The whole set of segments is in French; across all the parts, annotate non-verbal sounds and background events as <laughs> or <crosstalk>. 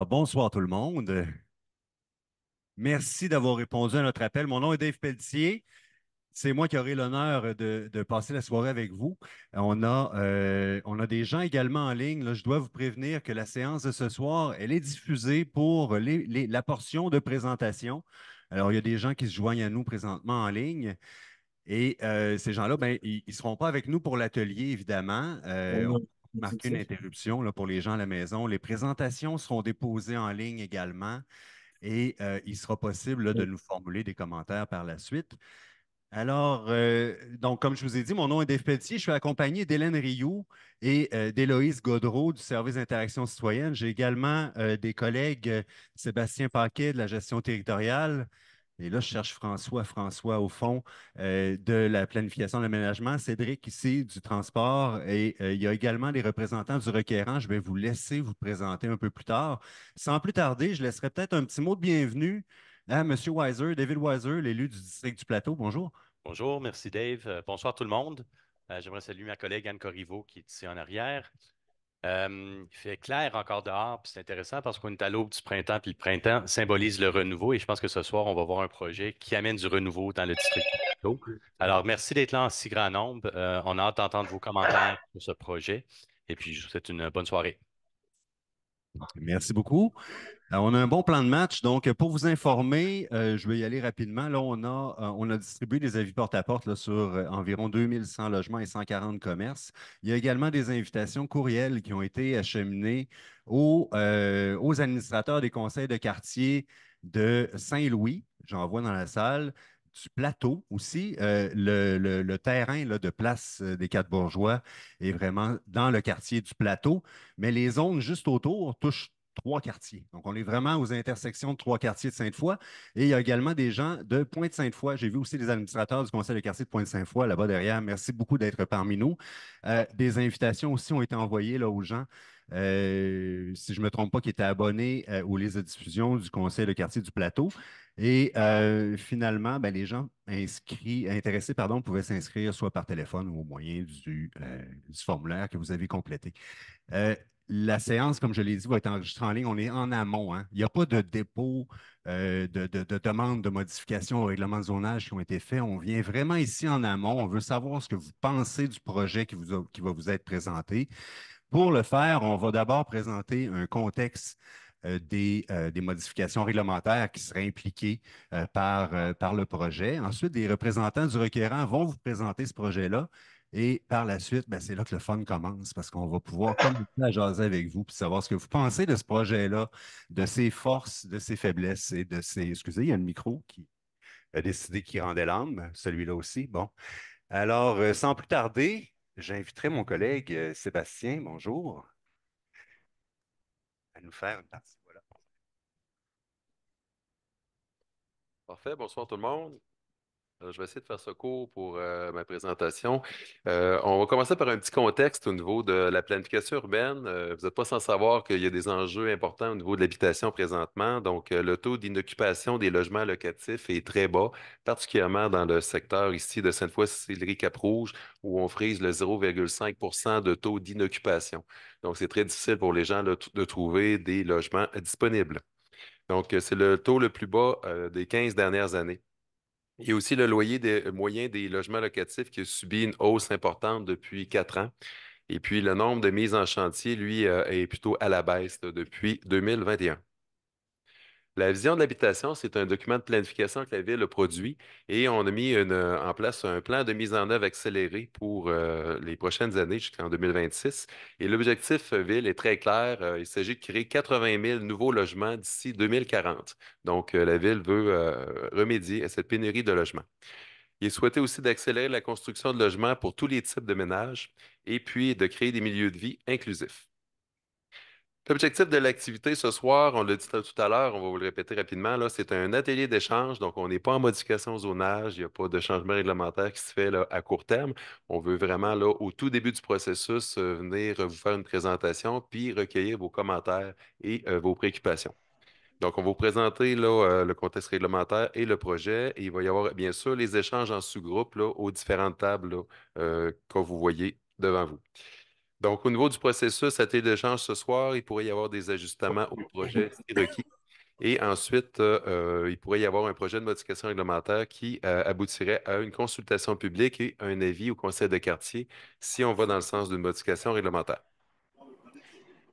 Ah, bonsoir tout le monde. Merci d'avoir répondu à notre appel. Mon nom est Dave Pelletier. C'est moi qui aurai l'honneur de, passer la soirée avec vous. On a, euh, on a des gens également en ligne. je dois vous prévenir que la séance de ce soir, elle est diffusée pour la portion de présentation. Alors, il y a des gens qui se joignent à nous présentement en ligne. Et euh, ces gens-là, ben, ils ne seront pas avec nous pour l'atelier, évidemment. Euh, oh marquer une interruption pour les gens à la maison. Les présentations seront déposées en ligne également et euh, il sera possible de nous formuler des commentaires par la suite. Alors, euh, donc, comme je vous ai dit, mon nom est Dave Pelletier. Je suis accompagné d'Hélène Rioux et euh, d'Éloïse Godreau du service d'interaction citoyenne. J'ai également des collègues, Sébastien Paquet de la gestion territoriale, et là, je cherche François, François au fond euh, de la planification de l'aménagement, Cédric ici du transport et euh, il y a également des représentants du requérant. Je vais vous laisser vous présenter un peu plus tard. Sans plus tarder, je laisserai peut-être un petit mot de bienvenue à M. Weiser, David Weiser, l'élu du district du Plateau. Bonjour. Bonjour, merci Dave. Euh, bonsoir tout le monde. J'aimerais saluer ma collègue Anne Corriveau qui est ici en arrière il fait clair encore dehors, puis c'est intéressant parce qu'on est à l'aube du printemps, puis le printemps symbolise le renouveau. Et je pense que ce soir, on va voir un projet qui amène du renouveau dans le district. Alors, merci d'être là en si grand nombre. Euh, on a hâte d'entendre vos commentaires sur ce projet. Et puis, je vous souhaite une bonne soirée. Merci beaucoup. Euh, on a un bon plan de match. Donc, pour vous informer, euh, je vais y aller rapidement. Là, on a, euh, on a distribué des avis porte-à-porte sur environ 2100 logements et 140 commerces. Il y a également des invitations courrielles qui ont été acheminées aux, aux administrateurs des conseils de quartier de Saint-Louis. J'en vois dans la salle du plateau aussi. Euh, le, le, terrain de place euh, des quatre bourgeois est vraiment dans le quartier du plateau, mais les zones juste autour touchent trois quartiers. Donc, on est vraiment aux intersections de trois quartiers de Sainte-Foy. Et il y a également des gens de Pointe-Sainte-Foy. J'ai vu aussi des administrateurs du conseil de quartier de Pointe-Sainte-Foy là-bas derrière. Merci beaucoup d'être parmi nous. Euh, des invitations aussi ont été envoyées là, aux gens. Euh, si je ne me trompe pas, qui étaient abonnés euh, aux listes de diffusion du Conseil de quartier du Plateau. Et finalement, ben, les gens inscrits, intéressés pardon, pouvaient s'inscrire soit par téléphone ou au moyen du, du formulaire que vous avez complété la séance, comme je l'ai dit, va être enregistrée en ligne. On est en amont. Hein. Il n'y a pas de dépôt euh, de, de, demande de modification au règlement de zonage qui ont été faits. On vient vraiment ici en amont. On veut savoir ce que vous pensez du projet qui, va vous être présenté. Pour le faire, on va d'abord présenter un contexte euh, euh, des, modifications réglementaires qui seraient impliquées par, par le projet. Ensuite, des représentants du requérant vont vous présenter ce projet-là et par la suite, ben, c'est là que le fun commence parce qu'on va pouvoir comme jaser avec vous et savoir ce que vous pensez de ce projet-là, de ses forces, de ses faiblesses et de ses. Excusez, il y a le micro qui a décidé qu'il rendait l'âme, celui-là aussi. Bon. Alors, euh, sans plus tarder, j'inviterai mon collègue euh, Sébastien, bonjour, à nous faire une partie. Parfait, bonsoir tout le monde je vais essayer de faire ce cours pour euh, ma présentation. Euh, on va commencer par un petit contexte au niveau de la planification urbaine. Euh, vous n'êtes pas sans savoir qu'il y a des enjeux importants au niveau de l'habitation présentement. Donc, le taux d'inoccupation des logements locatifs est très bas, particulièrement dans le secteur ici de Sainte-Foy-Sillery-Cap-Rouge, où on frise le 0,5 de taux d'inoccupation. Donc, c'est très difficile pour les gens de trouver des logements disponibles. Donc, c'est le taux le plus bas des 15 dernières années. Il y a aussi le loyer des, euh, moyens des logements locatifs qui a subi une hausse importante depuis quatre ans. Et puis, le nombre de mises en chantier, lui, euh, est plutôt à la baisse depuis 2021. La vision de l'habitation, c'est un document de planification que la Ville a produit et on a mis en place un plan de mise en œuvre accéléré pour euh, les prochaines années jusqu'en 2026. Et l'objectif euh, Ville est très clair. Euh, il s'agit de créer 80 000 nouveaux logements d'ici 2040. Donc, la Ville veut remédier à cette pénurie de logements. Il est souhaité aussi d'accélérer la construction de logements pour tous les types de ménages et puis de créer des milieux de vie inclusifs. L'objectif de l'activité ce soir, on l'a dit tout à l'heure, on va vous le répéter rapidement, là, c'est un atelier d'échange, donc on n'est pas en modification zonage, il n'y a pas de changement réglementaire qui se fait à court terme. On veut vraiment, là, au tout début du processus, euh, venir vous faire une présentation, puis recueillir vos commentaires et euh, vos préoccupations. Donc, on va vous présenter là, euh, le contexte réglementaire et le projet. Et il va y avoir, bien sûr, les échanges en sous-groupe aux différentes tables que vous voyez devant vous. Donc, au niveau du processus à d'échange ce soir, il pourrait y avoir des ajustements au projet <laughs> Et ensuite, euh, il pourrait y avoir un projet de modification réglementaire qui euh, aboutirait à une consultation publique et un avis au conseil de quartier si on va dans le sens d'une modification réglementaire.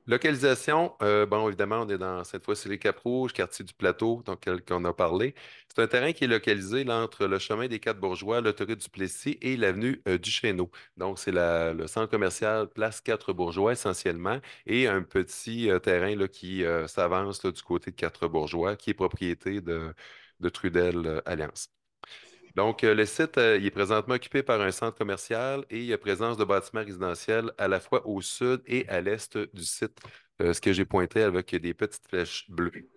Localisation, euh, bon, évidemment, on est dans cette fois c'est les Cap-Rouges, quartier du Plateau, donc euh, qu'on a parlé. C'est un terrain qui est localisé entre le chemin des Quatre Bourgeois, l'autoroute du Plessis et l'avenue euh, du Donc, c'est le centre commercial Place Quatre Bourgeois essentiellement et un petit terrain là, qui s'avance du côté de Quatre Bourgeois, qui est propriété de, de Trudel Alliance. Donc, euh, le site euh, est présentement occupé par un centre commercial et il y a présence de bâtiments résidentiels à la fois au sud et à l'est du site, euh, ce que j'ai pointé avec des petites flèches bleues.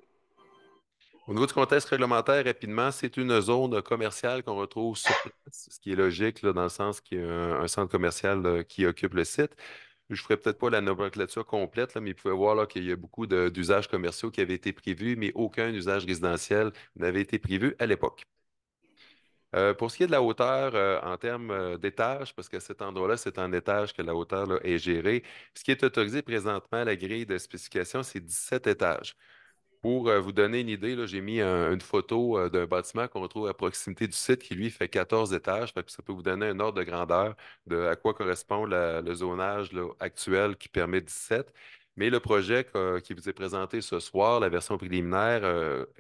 Au niveau du contexte réglementaire, rapidement, c'est une zone commerciale qu'on retrouve sur place, ce qui est logique dans le sens qu'il y a un, centre commercial qui occupe le site. Je ne ferai peut-être pas la nomenclature complète, mais vous pouvez voir qu'il y a beaucoup d'usages commerciaux qui avaient été prévus, mais aucun usage résidentiel n'avait été prévu à l'époque. Euh, pour ce qui est de la hauteur euh, en termes euh, d'étages, parce que cet endroit-là, c'est en étage que la hauteur est gérée, ce qui est autorisé présentement à la grille de spécification, c'est 17 étages. Pour vous donner une idée, j'ai mis une photo d'un bâtiment qu'on retrouve à proximité du site qui, lui, fait 14 étages. ça peut vous donner un ordre de grandeur de à quoi correspond le zonage actuel qui permet 17. Mais le projet qui vous est présenté ce soir, la version préliminaire,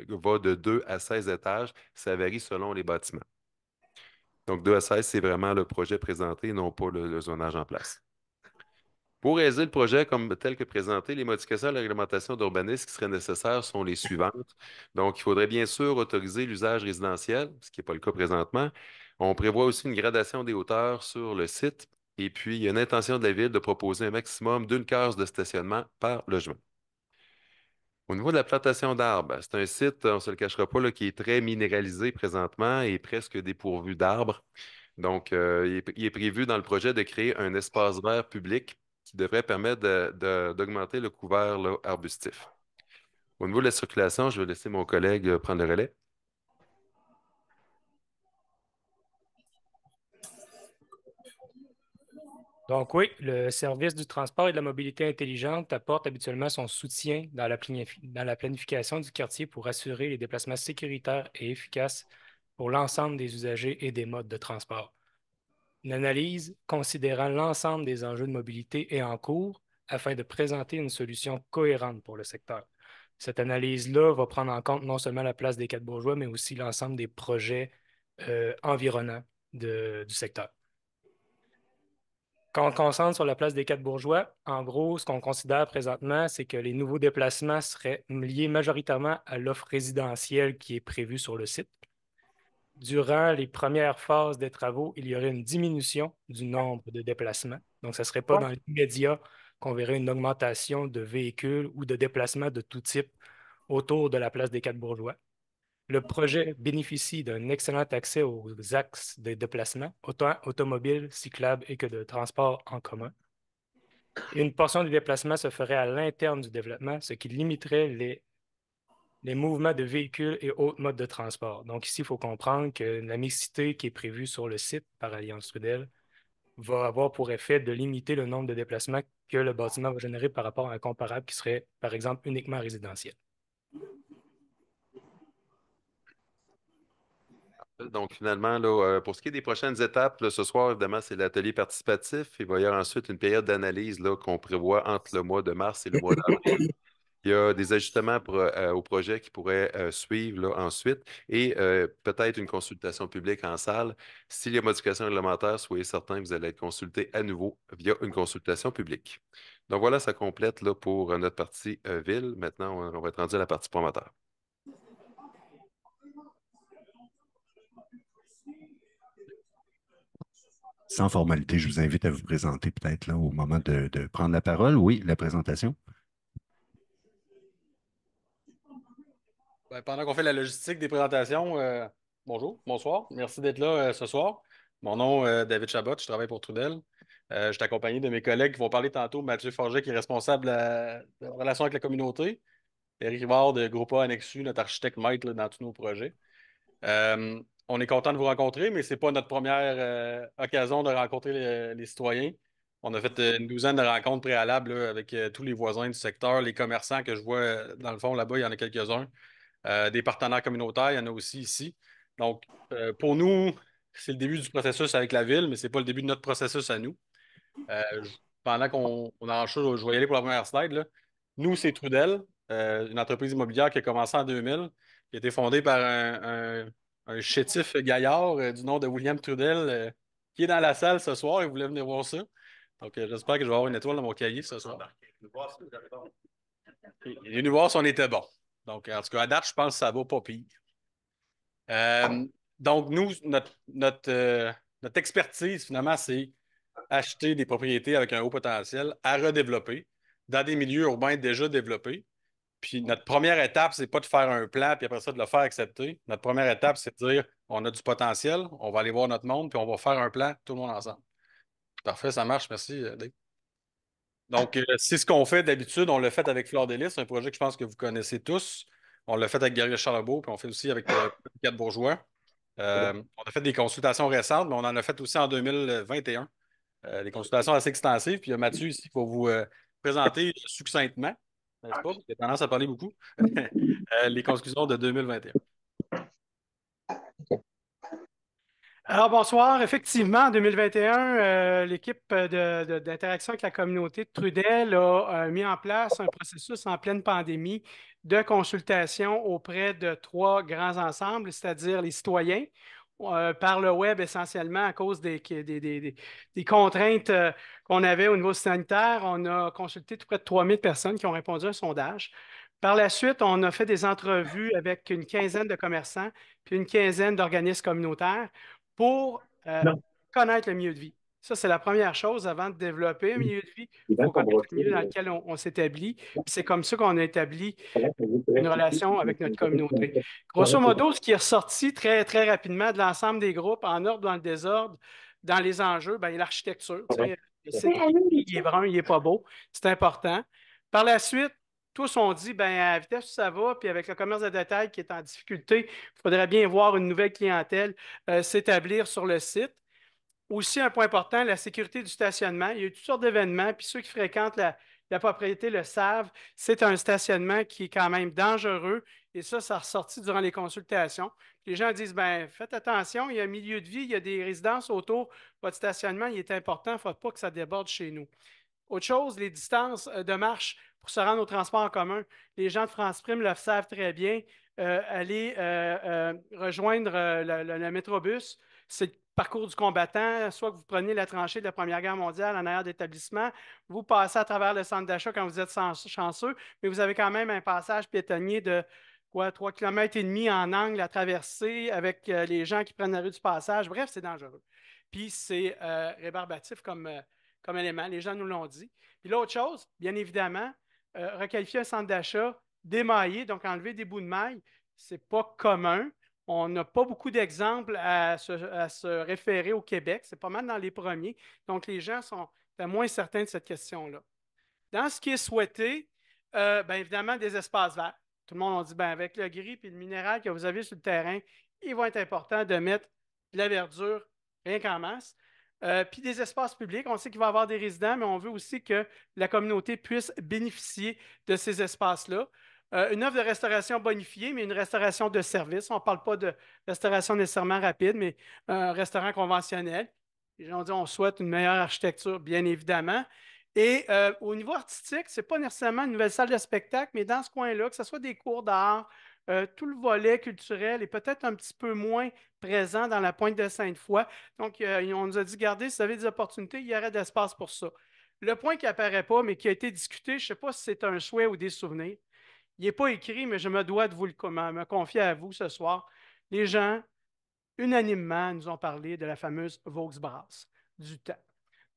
va de 2 à 16 étages. Ça varie selon les bâtiments. Donc, 2 à 16, c'est vraiment le projet présenté, non pas le, zonage en place. Pour réaliser le projet comme tel que présenté, les modifications à la réglementation d'urbanisme qui seraient nécessaires sont les suivantes. Donc, il faudrait bien sûr autoriser l'usage résidentiel, ce qui n'est pas le cas présentement. On prévoit aussi une gradation des hauteurs sur le site. Et puis, il y a une intention de la ville de proposer un maximum d'une case de stationnement par logement. Au niveau de la plantation d'arbres, c'est un site, on ne se le cachera pas, qui est très minéralisé présentement et presque dépourvu d'arbres. Donc, euh, il, est, prévu dans le projet de créer un espace vert public qui devrait permettre d'augmenter le couvert arbustif. Au niveau de la circulation, je vais laisser mon collègue euh, prendre le relais. Donc oui, le service du transport et de la mobilité intelligente apporte habituellement son soutien dans la, planification du quartier pour assurer les déplacements sécuritaires et efficaces pour l'ensemble des usagers et des modes de transport. Une analyse considérant l'ensemble des enjeux de mobilité est en cours afin de présenter une solution cohérente pour le secteur. Cette analyse-là va prendre en compte non seulement la place des quatre bourgeois, mais aussi l'ensemble des projets euh, environnants du secteur. Quand on concentre sur la place des quatre bourgeois, en gros, ce qu'on considère présentement, c'est que les nouveaux déplacements seraient liés majoritairement à l'offre résidentielle qui est prévue sur le site. Durant les premières phases des travaux, il y aurait une diminution du nombre de déplacements. Donc, ce ne serait pas dans dans l'immédiat qu'on verrait une augmentation de véhicules ou de déplacements de tout type autour de la place des quatre bourgeois. Le projet bénéficie d'un excellent accès aux axes de déplacement, autant automobiles, cyclables et que de transports en commun. Une portion du déplacement se ferait à l'interne du développement, ce qui limiterait les, les mouvements de véhicules et autres modes de transport. Donc ici, il faut comprendre que la mixité qui est prévue sur le site par Alliance Trudel va avoir pour effet de limiter le nombre de déplacements que le bâtiment va générer par rapport à un comparable qui serait, par exemple, uniquement résidentiel. Donc, finalement, euh, pour ce qui est des prochaines étapes, ce soir, évidemment, c'est l'atelier participatif. Il va y avoir ensuite une période d'analyse qu'on prévoit entre le mois de mars et le mois d'avril. Il y a des ajustements euh, au projet qui pourraient euh, suivre là, ensuite et peut-être une consultation publique en salle. S'il y a modification réglementaire, soyez certains que vous allez être consulté à nouveau via une consultation publique. Donc voilà, ça complète là, pour notre partie ville. Maintenant, on, on va être rendu à la partie promoteur. sans formalité, je vous invite à vous présenter peut-être là au moment de, prendre la parole. Oui, la présentation. Ben, pendant qu'on fait la logistique des présentations, euh, bonjour, bonsoir, merci d'être là euh, ce soir. Mon nom, est euh, David Chabot, je travaille pour Trudel. je suis accompagné de mes collègues qui vont parler tantôt, Mathieu Forger qui est responsable de la relation avec la communauté, Eric Rivard de Groupa Annexu, notre architecte maître dans tous nos projets on est content de vous rencontrer, mais ce n'est pas notre première euh, occasion de rencontrer euh, les, citoyens. On a fait euh, une douzaine de rencontres préalables avec tous les voisins du secteur, les commerçants que je vois dans le fond là-bas, il y en a quelques-uns, des partenaires communautaires, il y en a aussi ici. Donc, pour nous, c'est le début du processus avec la ville, mais ce n'est pas le début de notre processus à nous. pendant qu'on enchaîne, je vais y aller pour la première slide. Nous, c'est Trudel, une entreprise immobilière qui a commencé en 2000, qui a été fondée par un un chétif gaillard euh, du nom de William Trudel euh, qui est dans la salle ce soir et voulait venir voir ça. Donc, euh, j'espère que je vais avoir une étoile dans mon cahier ce soir. Il est venu voir si on était bon. Donc, en tout cas, à date, je pense que ça va pas pire. donc, nous, notre, notre expertise, finalement, c'est acheter des propriétés avec un haut potentiel à redévelopper dans des milieux urbains déjà développés puis notre première étape, c'est pas de faire un plan, puis après ça, de le faire accepter. Notre première étape, c'est de dire on a du potentiel, on va aller voir notre monde, puis on va faire un plan, tout le monde ensemble. Parfait, ça marche, merci, euh, Dave. Donc, euh, c'est ce qu'on fait d'habitude. On l'a fait avec Fleur c'est un projet que je pense que vous connaissez tous. On l'a fait avec Gary Charlebois, puis on fait aussi avec euh, Quatre Bourgeois. Euh, on a fait des consultations récentes, mais on en a fait aussi en 2021. des consultations assez extensives. Puis il y a Mathieu ici pour vous présenter succinctement. J'ai ah. tendance à parler beaucoup. <laughs> Euh, les conclusions de 2021. Alors, bonsoir. Effectivement, en 2021, euh, l'équipe d'interaction avec la communauté de Trudel a euh, mis en place un processus en pleine pandémie de consultation auprès de trois grands ensembles, c'est-à-dire les citoyens, euh, par le web essentiellement à cause des, des, contraintes euh, qu'on avait au niveau sanitaire. On a consulté tout près de 3000 personnes qui ont répondu à un sondage. Par la suite, on a fait des entrevues avec une quinzaine de commerçants puis une quinzaine d'organismes communautaires pour euh, connaître le milieu de vie. Ça, c'est la première chose avant de développer un milieu de vie. dans lequel on, s'établit. C'est comme ça qu'on a établi une relation avec notre communauté. Grosso modo, ce qui est ressorti très, très rapidement de l'ensemble des groupes, en ordre dans le désordre, dans les enjeux, bien, l'architecture. a l'architecture. il est brun, il n'est pas beau. C'est important. Par la suite, tous ont dit, ben à vitesse ça va, puis avec le commerce de détail qui est en difficulté, il faudrait bien voir une nouvelle clientèle euh, s'établir sur le site. Aussi, un point important, la sécurité du stationnement. Il y a eu toutes sortes d'événements, puis ceux qui fréquentent la, propriété le savent, c'est un stationnement qui est quand même dangereux. Et ça, ça a ressorti durant les consultations. Les gens disent ben faites attention, il y a un milieu de vie, il y a des résidences autour. Votre stationnement, il est important, il ne faut pas que ça déborde chez nous. Autre chose, les distances euh, de marche pour se rendre au transport en commun. Les gens de France Prime le savent très bien. Euh, aller euh, rejoindre le, le métrobus, c'est parcours du combattant, soit que vous prenez la tranchée de la Première Guerre mondiale en arrière d'établissement, vous passez à travers le centre d'achat quand vous êtes chanceux, mais vous avez quand même un passage piétonnier de quoi, 3 km et demi en angle à traverser avec euh, les gens qui prennent la rue du passage. Bref, c'est dangereux. Puis c'est euh, rébarbatif euh, comme, élément, les gens nous l'ont dit. Puis l'autre chose, bien évidemment, requalifier un centre d'achat démaillé, donc enlever des bouts de maille, n'est pas commun. On n'a pas beaucoup d'exemples à, se, référer au Québec. C'est pas mal dans les premiers. Donc, les gens sont moins certains de cette question-là. Dans ce qui est souhaité, euh, bien évidemment, des espaces verts. Tout le monde a dit, bien, avec le gris et le minéral que vous avez sur le terrain, il va être important de mettre de la verdure rien qu'en masse. Euh, puis des espaces publics. On sait qu'il va y avoir des résidents, mais on veut aussi que la communauté puisse bénéficier de ces espaces-là. Euh, une offre de restauration bonifiée, mais une restauration de service. On ne parle pas de restauration nécessairement rapide, mais un restaurant conventionnel. Les gens on souhaite une meilleure architecture, bien évidemment. Et euh, au niveau artistique, ce n'est pas nécessairement une nouvelle salle de spectacle, mais dans ce coin-là, que ce soit des cours d'art, euh, tout le volet culturel est peut-être un petit peu moins présent dans la pointe de Sainte-Foy. Donc, on nous a dit, gardez, si vous avez des opportunités, il y aurait d'espace pour ça. Le point qui n'apparaît pas, mais qui a été discuté, je ne sais pas si c'est un souhait ou des souvenirs, il n'est pas écrit, mais je me dois de vous le me confier à vous ce soir. Les gens, unanimement, nous ont parlé de la fameuse Vauxbras du temps.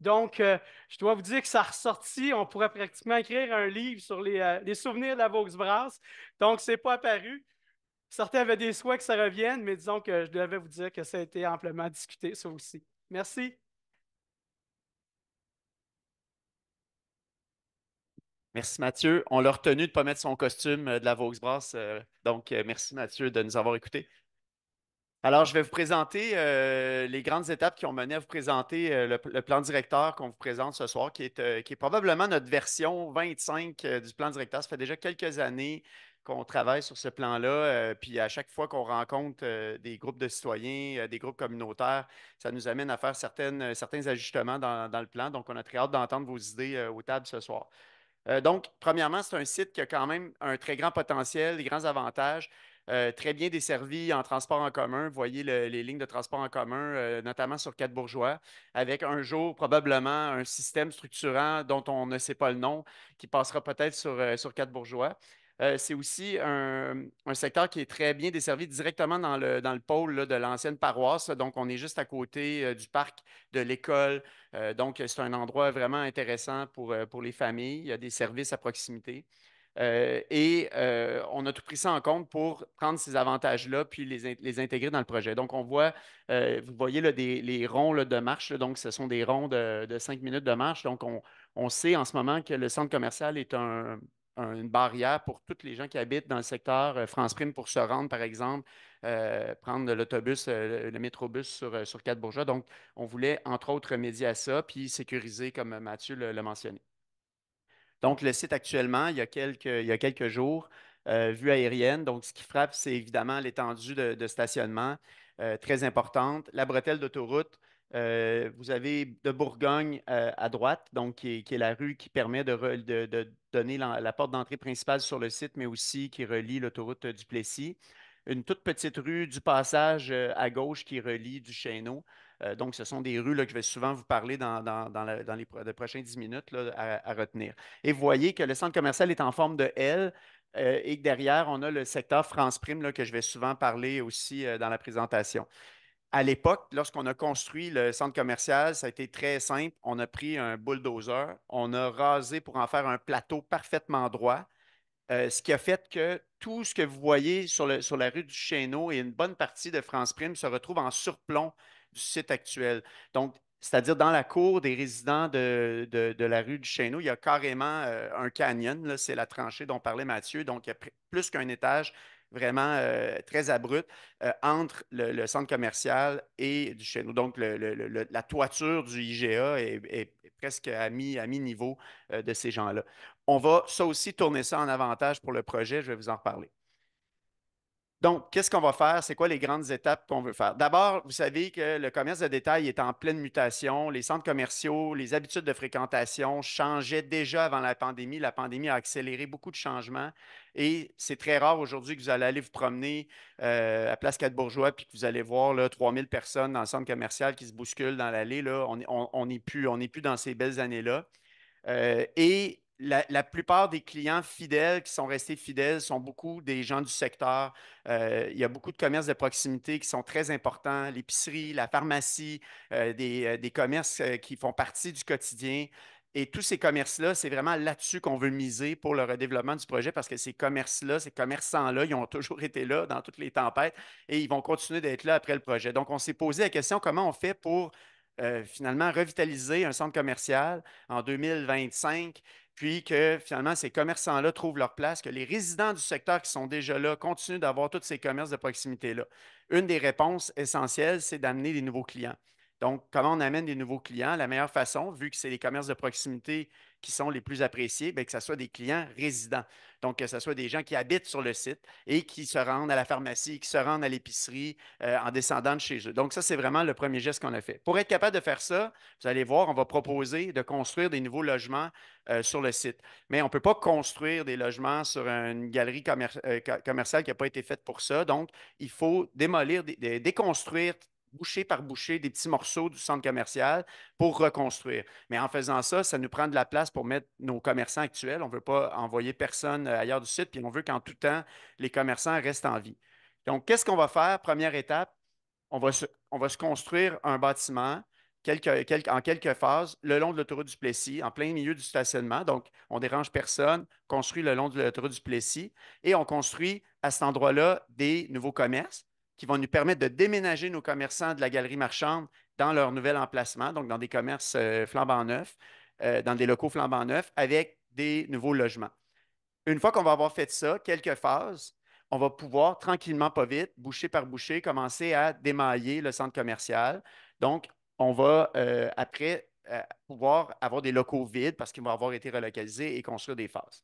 Donc, euh, je dois vous dire que ça ressorti. On pourrait pratiquement écrire un livre sur les, euh, souvenirs de la Vauxbras. Donc, ce n'est pas apparu. Certains avaient des souhaits que ça revienne, mais disons que je devais vous dire que ça a été amplement discuté, ça aussi. Merci. Merci Mathieu. On l'a retenu de ne pas mettre son costume euh, de la Vaux-Brasse, euh, donc, euh, merci Mathieu de nous avoir écoutés. Alors, je vais vous présenter les grandes étapes qui ont mené à vous présenter le, plan directeur qu'on vous présente ce soir, qui est, probablement notre version 25 du plan directeur. Ça fait déjà quelques années qu'on travaille sur ce plan-là. puis à chaque fois qu'on rencontre des groupes de citoyens, des groupes communautaires, ça nous amène à faire certains ajustements dans, dans, le plan. Donc, on a très hâte d'entendre vos idées aux tables ce soir. Euh, donc, premièrement, c'est un site qui a quand même un très grand potentiel, des grands avantages. Euh, très bien desservi en transport en commun. Vous voyez les lignes de transport en commun, euh, notamment sur Quatre-Bourgeois, avec un jour probablement un système structurant dont on ne sait pas le nom, qui passera peut-être sur Quatre-Bourgeois. Euh, c'est aussi un, secteur qui est très bien desservi directement dans le, pôle de l'ancienne paroisse. Donc, on est juste à côté euh, du parc, de l'école. Euh, donc, c'est un endroit vraiment intéressant pour, les familles. Il y a des services à proximité. et on a tout pris ça en compte pour prendre ces avantages-là puis les, intégrer dans le projet. Donc, on voit, vous voyez les ronds de marche, donc ce sont des ronds de, cinq minutes de marche. Donc, on sait en ce moment que le centre commercial est un, une barrière pour toutes les gens qui habitent dans le secteur euh, France Prime pour se rendre, par exemple, euh, prendre l'autobus, euh, le métrobus sur, sur Quatre-Bourgeois. Donc, on voulait, entre autres, remédier à ça, puis sécuriser, comme Mathieu l'a mentionné. Donc, le site actuellement, il y a quelques, il a quelques jours, vue aérienne. Donc, ce qui frappe, c'est évidemment l'étendue de, stationnement, très importante, la bretelle d'autoroute, euh, vous avez de Bourgogne euh, à droite, donc qui est, la rue qui permet de, de, donner la, porte d'entrée principale sur le site, mais aussi qui relie l'autoroute euh, du Plessis. Une toute petite rue du passage à gauche qui relie du Chêneau. donc, ce sont des rues que je vais souvent vous parler dans, les, prochains prochaines 10 minutes à, retenir. Et vous voyez que le centre commercial est en forme de L. et derrière, on a le secteur France Prime là, que je vais souvent parler aussi dans la présentation à l'époque, lorsqu'on a construit le centre commercial, ça a été très simple. On a pris un bulldozer, on a rasé pour en faire un plateau parfaitement droit, euh, ce qui a fait que tout ce que vous voyez sur, la rue du Chêneau et une bonne partie de France Prime se retrouve en surplomb du site actuel. Donc, c'est-à-dire dans la cour des résidents de, la rue du Chêneau, il y a carrément euh, un canyon, c'est la tranchée dont parlait Mathieu, donc il y a plus qu'un étage, vraiment euh, très abrupte euh, entre le, centre commercial et chez nous. Donc, la toiture du IGA est, presque à mi-niveau euh, de ces gens-là. On va ça aussi tourner ça en avantage pour le projet. Je vais vous en reparler. Donc, qu'est-ce qu'on va faire? C'est quoi les grandes étapes qu'on veut faire? D'abord, vous savez que le commerce de détail est en pleine mutation. Les centres commerciaux, les habitudes de fréquentation changeaient déjà avant la pandémie. La pandémie a accéléré beaucoup de changements et c'est très rare aujourd'hui que vous allez aller vous promener euh, à Place Quatre-Bourgeois puis que vous allez voir là, 3000 personnes dans le centre commercial qui se bousculent dans l'allée. On n'est on plus, plus dans ces belles années-là. Euh, et la, plupart des clients fidèles qui sont restés fidèles sont beaucoup des gens du secteur. Euh, il y a beaucoup de commerces de proximité qui sont très importants, l'épicerie, la pharmacie, euh, des, euh, des, commerces qui font partie du quotidien. Et tous ces commerces-là, c'est vraiment là-dessus qu'on veut miser pour le redéveloppement du projet parce que ces commerces-là, ces commerçants-là, ils ont <laughs> toujours été là dans toutes les tempêtes et ils vont continuer d'être là après le projet. Donc, on s'est posé la question comment on fait pour euh, finalement revitaliser un centre commercial en 2025, puis que finalement ces commerçants-là trouvent leur place, que les résidents du secteur qui sont déjà là continuent d'avoir tous ces commerces de proximité-là. Une des réponses essentielles, c'est d'amener des nouveaux clients. Donc, comment on amène des nouveaux clients? La meilleure façon, vu que c'est les commerces de proximité qui sont les plus appréciés, bien, que ce soit des clients résidents. Donc, que ce soit des gens qui habitent sur le site et qui se rendent à la pharmacie, qui se rendent à l'épicerie euh, en descendant de chez eux. Donc, ça, c'est vraiment le premier geste qu'on a fait. Pour être capable de faire ça, vous allez voir, on va proposer de construire des nouveaux logements euh, sur le site. Mais on ne peut pas construire des logements sur une galerie euh, commerciale qui n'a pas été faite pour ça. Donc, il faut démolir, déconstruire boucher par boucher des petits morceaux du centre commercial pour reconstruire. Mais en faisant ça, ça nous prend de la place pour mettre nos commerçants actuels. On ne veut pas envoyer personne euh, ailleurs du site, puis on veut qu'en tout temps, les commerçants restent en vie. Donc, qu'est-ce qu'on va faire? Première étape, on va se, construire un bâtiment en quelques phases le long de l'autoroute du Plessis, en plein milieu du stationnement. Donc, on dérange personne, construit le long de l'autoroute du Plessis et on construit à cet endroit-là des nouveaux commerces qui vont nous permettre de déménager nos commerçants de la galerie marchande dans leur nouvel emplacement, donc dans des commerces euh, flambant neufs, euh, dans des locaux flambant neufs, avec des nouveaux logements. Une fois qu'on va avoir fait ça, quelques phases, on va pouvoir tranquillement, pas vite, boucher par boucher, commencer à démailler le centre commercial. Donc, on va euh, après pouvoir avoir des locaux vides parce qu'ils vont avoir été relocalisés et construire des phases.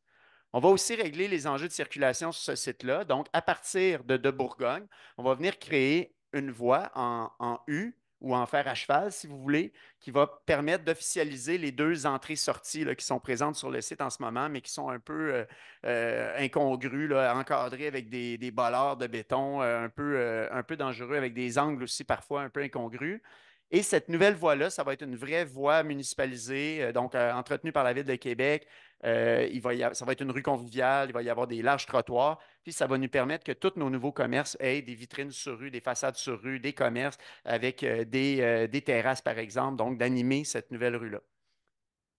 On va aussi régler les enjeux de circulation sur ce site-là. Donc, à partir de, de, Bourgogne, on va venir créer une voie en, U ou en fer à cheval, si vous voulez, qui va permettre d'officialiser les deux entrées-sorties qui sont présentes sur le site en ce moment, mais qui sont un peu euh, euh, incongrues, encadrées avec des, des de béton euh, un, peu, un peu dangereux, avec des angles aussi parfois un peu incongrus. Et cette nouvelle voie-là, ça va être une vraie voie municipalisée, donc entretenue par la Ville de Québec, euh, il va ça va être une rue conviviale, il va y avoir des larges trottoirs, puis ça va nous permettre que tous nos nouveaux commerces aient des vitrines sur rue, des façades sur rue, des commerces avec euh, euh, des, terrasses, par exemple, donc d'animer cette nouvelle rue-là.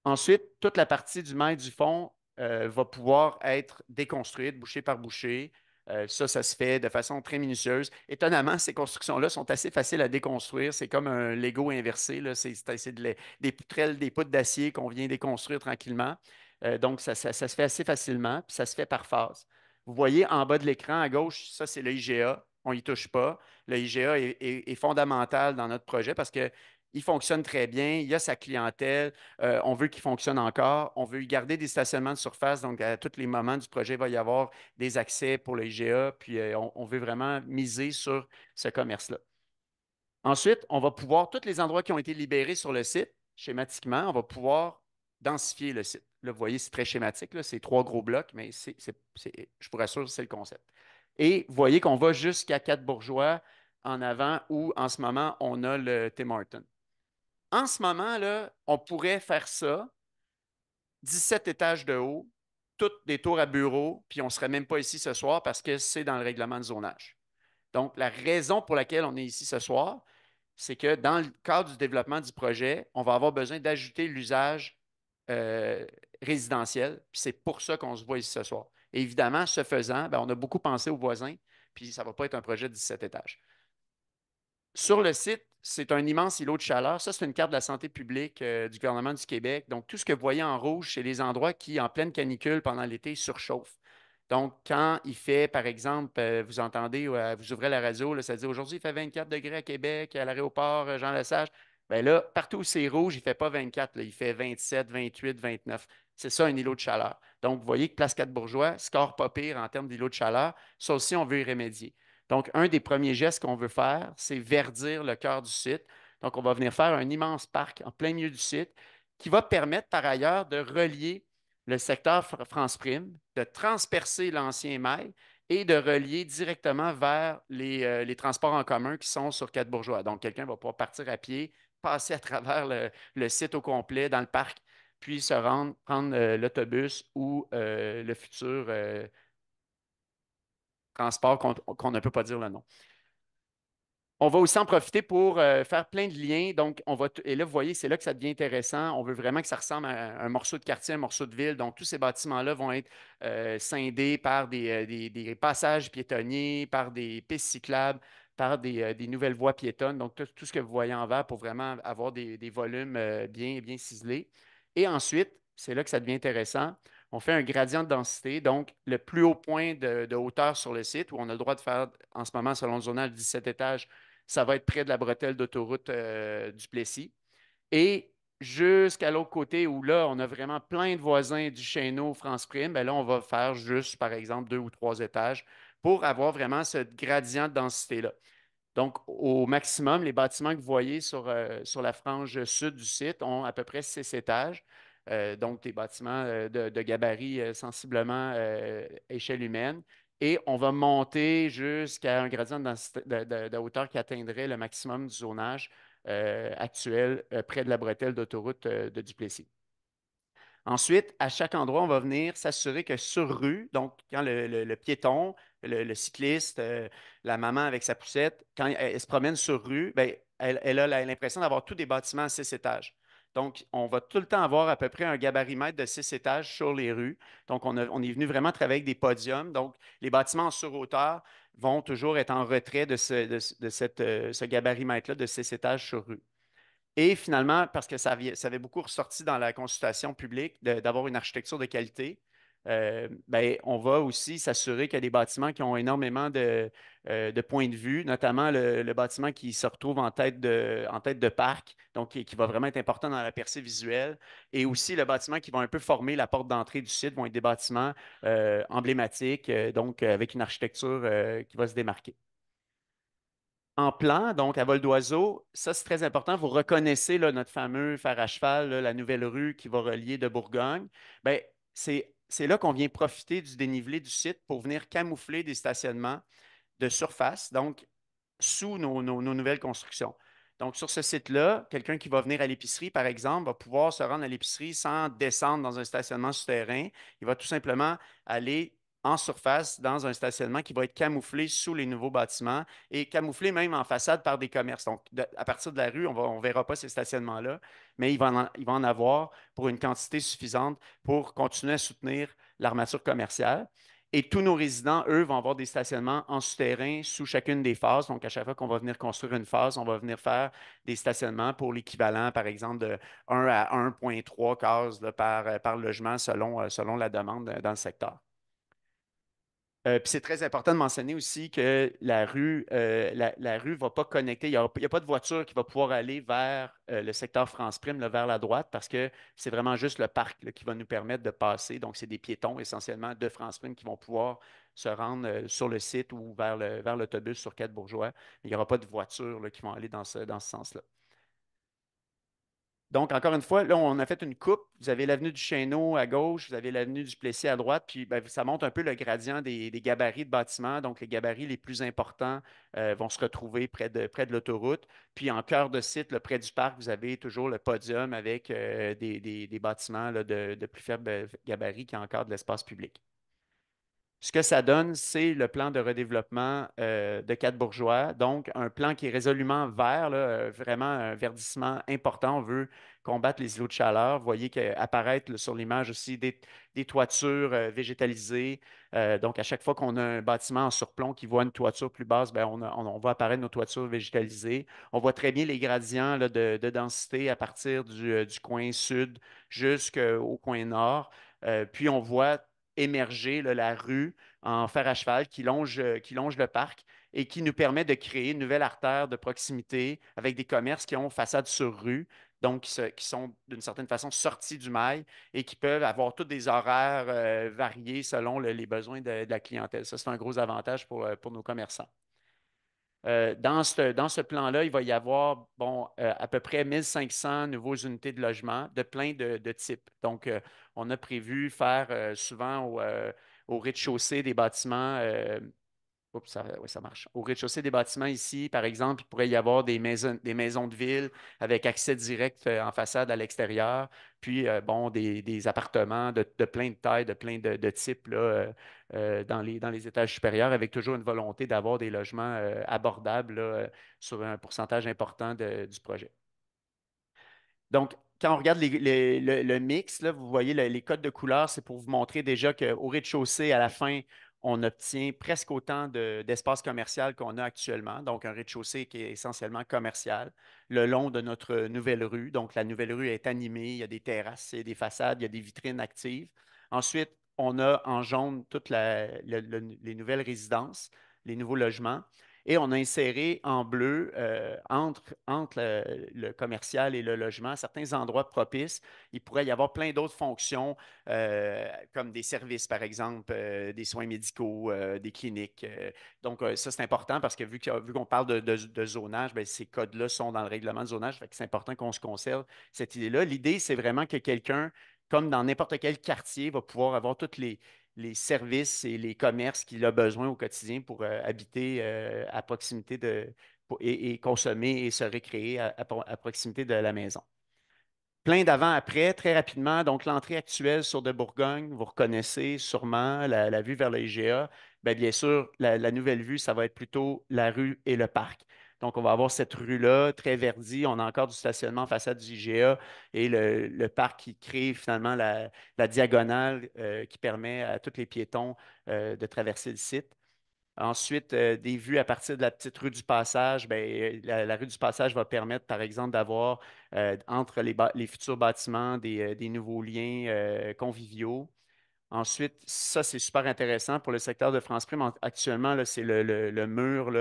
Ensuite, toute la partie du mail du fond va pouvoir être déconstruite, bouchée par bouchée. ça, ça se fait de façon très minutieuse. Étonnamment, ces constructions-là sont assez faciles à déconstruire. C'est comme un Lego inversé. C'est des poutrelles, des poutres d'acier qu'on vient déconstruire tranquillement. Euh, donc, ça, se fait assez facilement, puis ça se fait par phase. Vous voyez en bas de l'écran, à gauche, ça, c'est le IGA. On n'y touche pas. Le IGA est, fondamental dans notre projet parce qu'il fonctionne très bien, il y a sa clientèle, euh, on veut qu'il fonctionne encore, on veut garder des stationnements de surface, donc à tous les moments du projet, il va y avoir des accès pour le IGA, puis euh, on, veut vraiment miser sur ce commerce-là. Ensuite, on va pouvoir, tous les endroits qui ont été libérés sur le site, schématiquement, on va pouvoir densifier le site. vous voyez, c'est très schématique, c'est trois gros blocs, mais je vous rassure, c'est le concept. Et vous voyez qu'on va jusqu'à quatre bourgeois en avant où en ce moment, on a le Tim Horton. En ce moment, là, on pourrait faire ça, 17 étages de haut, toutes des tours à bureaux, puis on ne serait même pas ici ce soir parce que c'est dans le règlement de zonage. Donc, la raison pour laquelle on est ici ce soir, c'est que dans le cadre du développement du projet, on va avoir besoin d'ajouter l'usage euh, résidentiel, Puis c'est pour ça qu'on se voit ici ce soir. évidemment, ce faisant, ben, on a beaucoup pensé aux voisins, puis ça ne va pas être un projet de 17 étages. Sur le site, c'est un immense îlot de chaleur. Ça, c'est une carte de la santé publique euh, du gouvernement du Québec. Donc, tout ce que vous voyez en rouge, c'est les endroits qui, en pleine canicule pendant l'été, surchauffent. Donc, quand il fait, par exemple, euh, vous entendez, vous ouvrez la radio, ça dit aujourd'hui, il fait 24 degrés à Québec, à l'aéroport Jean Lesage. Bien là, partout où c'est rouge, il ne fait pas 24, il fait 27, 28, 29. C'est ça un îlot de chaleur. Donc, vous voyez que Place 4 Bourgeois, score pas pire en termes d'îlot de chaleur. Ça aussi, on veut y remédier. Donc, un des premiers gestes qu'on veut faire, c'est verdir le cœur du site. Donc, on va venir faire un immense parc en plein milieu du site qui va permettre par ailleurs de relier le secteur France Prime, de transpercer l'ancien mail et de relier directement vers les, euh, les, transports en commun qui sont sur Quatre Bourgeois. Donc, quelqu'un va pouvoir partir à pied, passer à travers le, site au complet dans le parc, puis se rendre, prendre euh, l'autobus ou euh, le futur euh, transport qu'on ne peut pas dire le nom. On va aussi en profiter pour faire plein de liens. Donc, on va et là, vous voyez, c'est là que ça devient intéressant. On veut vraiment que ça ressemble à un morceau de quartier, un morceau de ville. Donc, tous ces bâtiments-là vont être scindés par des passages piétonniers, par des pistes cyclables par euh, des, nouvelles voies piétonnes, donc tout, ce que vous voyez en vert pour vraiment avoir des, volumes euh, bien, bien ciselés. Et ensuite, c'est là que ça devient intéressant, on fait un gradient de densité, donc le plus haut point de, hauteur sur le site, où on a le droit de faire en ce moment, selon le journal, 17 étages, ça va être près de la bretelle d'autoroute euh, du Plessis. Et jusqu'à l'autre côté, où là, on a vraiment plein de voisins du chêneau France Prime, ben là, on va faire juste, par exemple, deux ou trois étages pour avoir vraiment ce gradient de densité-là. Donc, au maximum, les bâtiments que vous voyez sur, euh, la frange sud du site ont à peu près six étages. Euh, donc, des bâtiments euh, de, gabarit sensiblement échelle humaine. Et on va monter jusqu'à un gradient de, hauteur qui atteindrait le maximum du zonage actuel près de la bretelle d'autoroute de Duplessis. Ensuite, à chaque endroit, on va venir s'assurer que sur rue, donc quand le piéton le, cycliste, euh, la maman avec sa poussette, quand elle, se promène sur rue, ben, elle, a l'impression d'avoir tous des bâtiments à six étages. Donc, on va tout le temps avoir à peu près un gabarimètre de six étages sur les rues. Donc, on, est venu vraiment travailler avec des podiums. Donc, les bâtiments en hauteur vont toujours être en retrait de ce, de, euh, là de six étages sur rue. Et finalement, parce que ça, ça avait beaucoup ressorti dans la consultation publique d'avoir une architecture de qualité, euh, ben, on va aussi s'assurer qu'il y a des bâtiments qui ont énormément de, euh, points de vue, notamment le, bâtiment qui se retrouve en tête de, en tête de parc, donc qui, va vraiment être important dans la percée visuelle, et aussi le bâtiment qui va un peu former la porte d'entrée du site vont être des bâtiments euh, emblématiques, donc avec une architecture qui va se démarquer. En plan, donc à vol d'oiseau, ça c'est très important. Vous reconnaissez là, notre fameux phare à cheval, la nouvelle rue qui va relier de Bourgogne. Bien, c'est c'est là qu'on vient profiter du dénivelé du site pour venir camoufler des stationnements de surface, donc sous nos, nouvelles constructions. Donc, sur ce site-là, quelqu'un qui va venir à l'épicerie, par exemple, va pouvoir se rendre à l'épicerie sans descendre dans un stationnement souterrain. Il va tout simplement aller en surface dans un stationnement qui va être camouflé sous les nouveaux bâtiments et camouflé même en façade par des commerces. Donc, à partir de la rue, on ne verra pas ces stationnements-là, mais il va, en, avoir pour une quantité suffisante pour continuer à soutenir l'armature commerciale. Et tous nos résidents, eux, vont avoir des stationnements en souterrain sous chacune des phases. Donc, à chaque fois qu'on va venir construire une phase, on va venir faire des stationnements pour l'équivalent, par exemple, de 1 à 1,3 cases par, logement selon la demande euh, dans le secteur. Euh, puis c'est très important de mentionner aussi que la rue ne euh, va pas connecter. Il n'y a, pas de voiture qui va pouvoir aller vers euh, le secteur France Prime, vers la droite, parce que c'est vraiment juste le parc qui va nous permettre de passer. Donc, c'est des piétons essentiellement de France Prime qui vont pouvoir se rendre sur le site ou vers l'autobus vers sur Quatre Bourgeois. Il n'y aura pas de voiture qui vont aller dans ce sens-là. Donc, encore une fois, là, on a fait une coupe. Vous avez l'avenue du Chêneau à gauche, vous avez l'avenue du Plessis à droite, puis ben, ça monte un peu le gradient des, gabarits de bâtiments. Donc, les gabarits les plus importants euh, vont se retrouver près de, près de l'autoroute. Puis, en cœur de site, le près du parc, vous avez toujours le podium avec euh, des, bâtiments de, plus faible gabarits qui a encore de l'espace public. Ce que ça donne, c'est le plan de redéveloppement euh, de quatre bourgeois. Donc, un plan qui est résolument vert, là, euh, vraiment un verdissement important. On veut combattre les îlots de chaleur. Vous voyez qu'apparaissent sur l'image aussi des, toitures euh, végétalisées. donc, à chaque fois qu'on a un bâtiment en surplomb qui voit une toiture plus basse, bien, on, voit apparaître nos toitures végétalisées. On voit très bien les gradients de, densité à partir du, du coin sud jusqu'au coin nord. puis, on voit émerger la rue en fer à cheval qui longe, euh, qui longe le parc et qui nous permet de créer une nouvelle artère de proximité avec des commerces qui ont façade sur rue, donc qui, sont d'une certaine façon sortis du mail et qui peuvent avoir tous des horaires euh, variés selon les besoins de, la clientèle. Ça, c'est un gros avantage pour euh, nos commerçants. Euh, dans ce, dans ce plan-là, il va y avoir bon, euh, à peu près 1500 nouveaux unités de logement de plein de, types. Donc, euh, on a prévu faire souvent au, au rez-de-chaussée des bâtiments Oups, ça, oui, ça marche. Au rez-de-chaussée des bâtiments ici, par exemple, il pourrait y avoir des maisons, des maisons de ville avec accès direct euh, en façade à l'extérieur, puis euh, bon, des, appartements de, plein de tailles, de plein de, types euh, dans, les, dans les étages supérieurs, avec toujours une volonté d'avoir des logements abordables sur un pourcentage important du projet. Donc, quand on regarde le, mix, vous voyez les codes de couleur, c'est pour vous montrer déjà qu'au rez-de-chaussée, à la fin, on obtient presque autant d'espace commercial qu'on a actuellement, donc un rez-de-chaussée qui est essentiellement commercial, le long de notre nouvelle rue. Donc, la nouvelle rue est animée, il y a des terrasses, il y a des façades, il y a des vitrines actives. Ensuite, on a en jaune toutes les nouvelles résidences, les nouveaux logements. Et on a inséré en bleu, euh, entre, le, commercial et le logement, certains endroits propices. Il pourrait y avoir plein d'autres fonctions, euh, comme des services, par exemple, euh, des soins médicaux, des cliniques. donc, ça, c'est important parce que vu qu'on parle de, zonage, ben, ces codes-là sont dans le règlement de zonage. C'est important qu'on se conserve cette idée-là. L'idée, c'est vraiment que quelqu'un comme dans n'importe quel quartier, va pouvoir avoir toutes les, les services et les commerces qu'il a besoin au quotidien pour euh, habiter euh, à proximité de et, consommer et se récréer à, proximité de la maison. Plein d'avant-après, très rapidement. Donc, l'entrée actuelle sur de Bourgogne, vous reconnaissez sûrement la, vue vers le ben, Bien, sûr, la, nouvelle vue, ça va être plutôt la rue et le parc. Donc, on va avoir cette rue-là très verdie. On a encore du stationnement en façade du IGA et le, parc qui crée finalement la, diagonale euh, qui permet à tous les piétons euh, de traverser le site. Ensuite, euh, des vues à partir de la petite rue du Passage. Ben, la, rue du Passage va permettre, par exemple, d'avoir entre les, futurs bâtiments des, nouveaux liens conviviaux. Ensuite, ça, c'est super intéressant pour le secteur de France Prime. Actuellement, c'est le, mur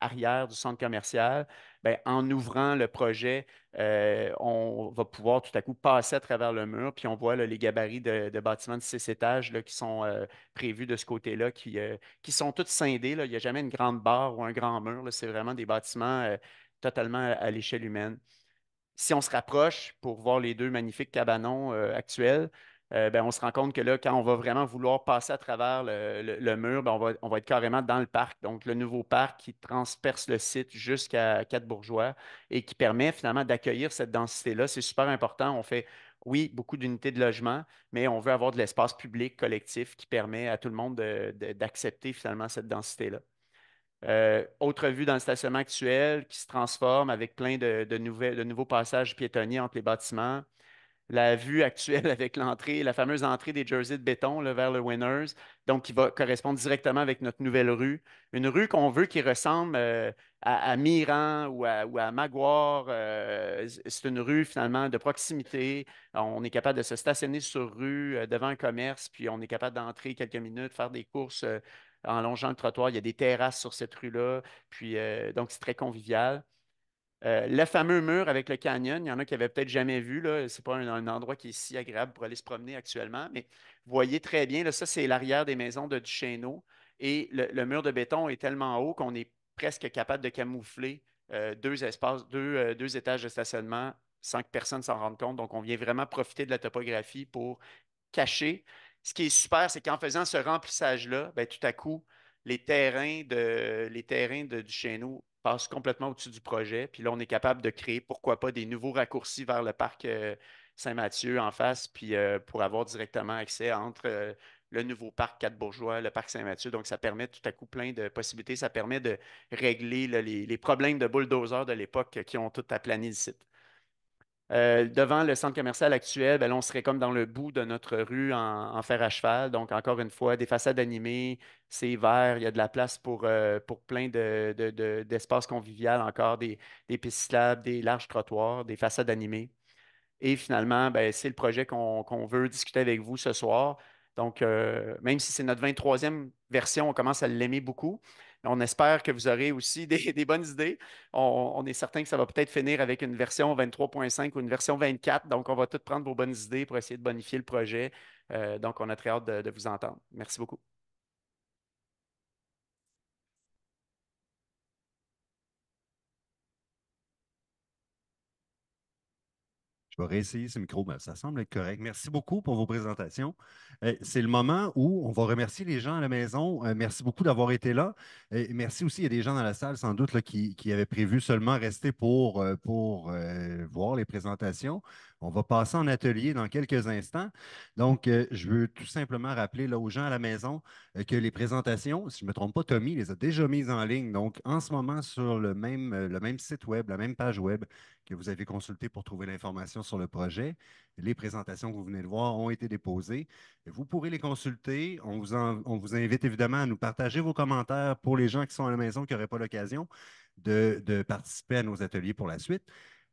arrière du centre commercial. Ben, en ouvrant le projet, euh, on va pouvoir tout à coup passer à travers le mur, puis on voit les gabarits de, bâtiments de six étages qui sont euh, prévus de ce côté-là, qui, euh, sont tous scindés. Il n'y a jamais une grande barre ou un grand mur. C'est vraiment des bâtiments totalement à l'échelle humaine. Si on se rapproche pour voir les deux magnifiques cabanons actuels, euh, ben, on se rend compte que là, quand on va vraiment vouloir passer à travers le, mur, ben, on, va, être carrément dans le parc. Donc, le nouveau parc qui transperce le site jusqu'à Quatre-Bourgeois et qui permet finalement d'accueillir cette densité-là. C'est super important. On fait, oui, beaucoup d'unités de logement, mais on veut avoir de l'espace public collectif qui permet à tout le monde d'accepter finalement cette densité-là. Euh, autre vue dans le stationnement actuel qui se transforme avec plein de nouveaux passages piétonniers entre les bâtiments la vue actuelle <laughs> avec l'entrée, la fameuse entrée des jerseys de béton là, vers le Winners, donc qui va correspondre directement avec notre nouvelle rue. Une rue qu'on veut qui ressemble euh, à, Miran ou à, Maguire. Euh, c'est une rue finalement de proximité. On est capable de se stationner sur rue euh, devant un commerce, puis on est capable d'entrer quelques minutes, faire des courses en longeant le trottoir. Il y a des terrasses sur cette rue-là, puis donc c'est très convivial. Euh, le fameux mur avec le canyon, il y en a qui n'avaient peut-être jamais vu. Ce n'est pas un, endroit qui est si agréable pour aller se promener actuellement, mais vous voyez très bien, ça, c'est l'arrière des maisons de Duchesneau. Et le, mur de béton est tellement haut qu'on est presque capable de camoufler euh, deux espaces, euh, deux, étages de stationnement sans que personne s'en rende compte. Donc, on vient vraiment profiter de la topographie pour cacher. Ce qui est super, c'est qu'en faisant ce remplissage-là, ben, tout à coup, les terrains de, les terrains de Duchesneau passe complètement au-dessus du projet. Puis là, on est capable de créer, pourquoi pas, des nouveaux raccourcis vers le parc euh, Saint-Mathieu en face, puis euh, pour avoir directement accès entre euh, le nouveau parc Quatre-Bourgeois, le parc Saint-Mathieu. Donc, ça permet tout à coup plein de possibilités. Ça permet de régler les, problèmes de bulldozers de l'époque qui ont tout aplani le site. Euh, devant le centre commercial actuel, ben, on serait comme dans le bout de notre rue en, fer à cheval. Donc, encore une fois, des façades animées, c'est vert, il y a de la place pour, euh, plein d'espaces de, encore, des, des, pistes des larges trottoirs, des façades animées. Et finalement, ben, c'est le projet qu'on veut discuter avec vous ce soir. Donc, euh, même si c'est notre 23e version, on commence à l'aimer beaucoup. On espère que vous aurez aussi <laughs> des, bonnes idées. On, est certain que ça va peut-être finir avec une version 23.5 ou une version 24. Donc, on va toutes prendre vos bonnes idées pour essayer de bonifier le projet. Euh, donc, on a très hâte de vous entendre. Merci beaucoup. Je vais réessayer ce micro, mais ça semble être correct. Merci beaucoup pour vos présentations. Euh, c'est le moment où on va remercier les gens à la maison. Euh, merci beaucoup d'avoir été là. Et merci aussi, il des gens dans la salle sans doute qui, qui, avaient prévu seulement rester pour, euh, pour voir les présentations. On va passer en atelier dans quelques instants. Donc, euh, je veux tout simplement rappeler là, aux gens à la maison euh, que les présentations, si je ne me trompe pas, Tommy les a déjà mises en ligne. Donc, en ce moment, sur le même, euh, site web, la même page web que vous avez consulté pour trouver l'information sur le projet, les présentations que vous venez de voir ont été déposées. Vous pourrez les consulter. On vous, invite évidemment à nous partager vos commentaires pour les gens qui sont à la maison qui n'auraient pas l'occasion de participer à nos ateliers pour la suite.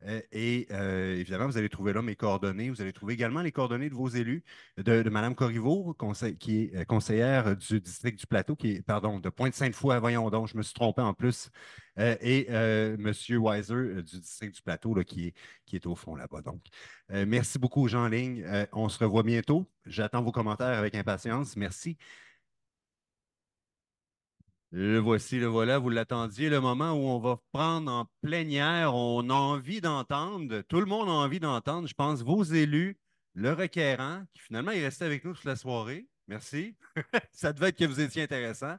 Euh, et euh, évidemment, vous allez trouver là mes coordonnées. Vous allez trouver également les coordonnées de vos élus, de, Mme Corriveau, qui est euh, conseillère du district du Plateau, qui est, pardon, de Pointe-Sainte-Foy, voyons donc, je me suis trompé en plus, et M. Weiser du district du Plateau, qui, est, qui est au fond là-bas. Donc, merci beaucoup aux gens en ligne. on se revoit bientôt. J'attends vos commentaires avec impatience. Merci. Le voici, le voilà, vous l'attendiez, le moment où on va prendre en plénière, on a envie d'entendre, tout le monde a envie d'entendre, je pense, vos élus, le requérant, qui finalement est resté avec nous toute la soirée. Merci. <laughs> Ça devait être que vous étiez intéressant.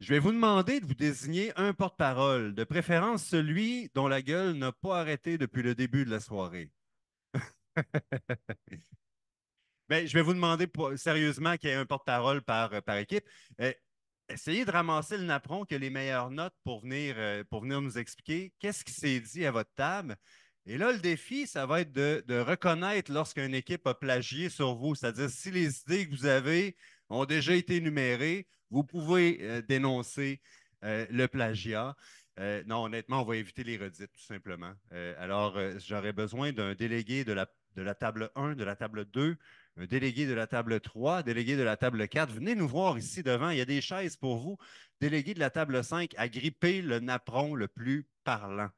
Je vais vous demander de vous désigner un porte-parole, de préférence celui dont la gueule n'a pas arrêté depuis le début de la soirée. mais <laughs> ben, je vais vous demander sérieusement qu'il y ait un porte-parole par, euh, par équipe. Euh, essayez de ramasser le napperon qui les meilleures notes pour venir, euh, pour venir nous expliquer qu'est-ce qui s'est dit à votre table. Et là, le défi, ça va être de, reconnaître lorsqu'une équipe a plagié sur vous, c'est-à-dire si les idées que vous avez ont déjà été énumérées, vous pouvez euh, dénoncer euh, le plagiat. non, honnêtement, on va éviter les redites, tout simplement. alors, j'aurais besoin d'un délégué de la table 1, de la table 2, un délégué de la table 3, délégué de la table 4, venez nous voir ici devant, il y a des chaises pour vous. Délégué de la table 5, agrippez le napperon le plus parlant.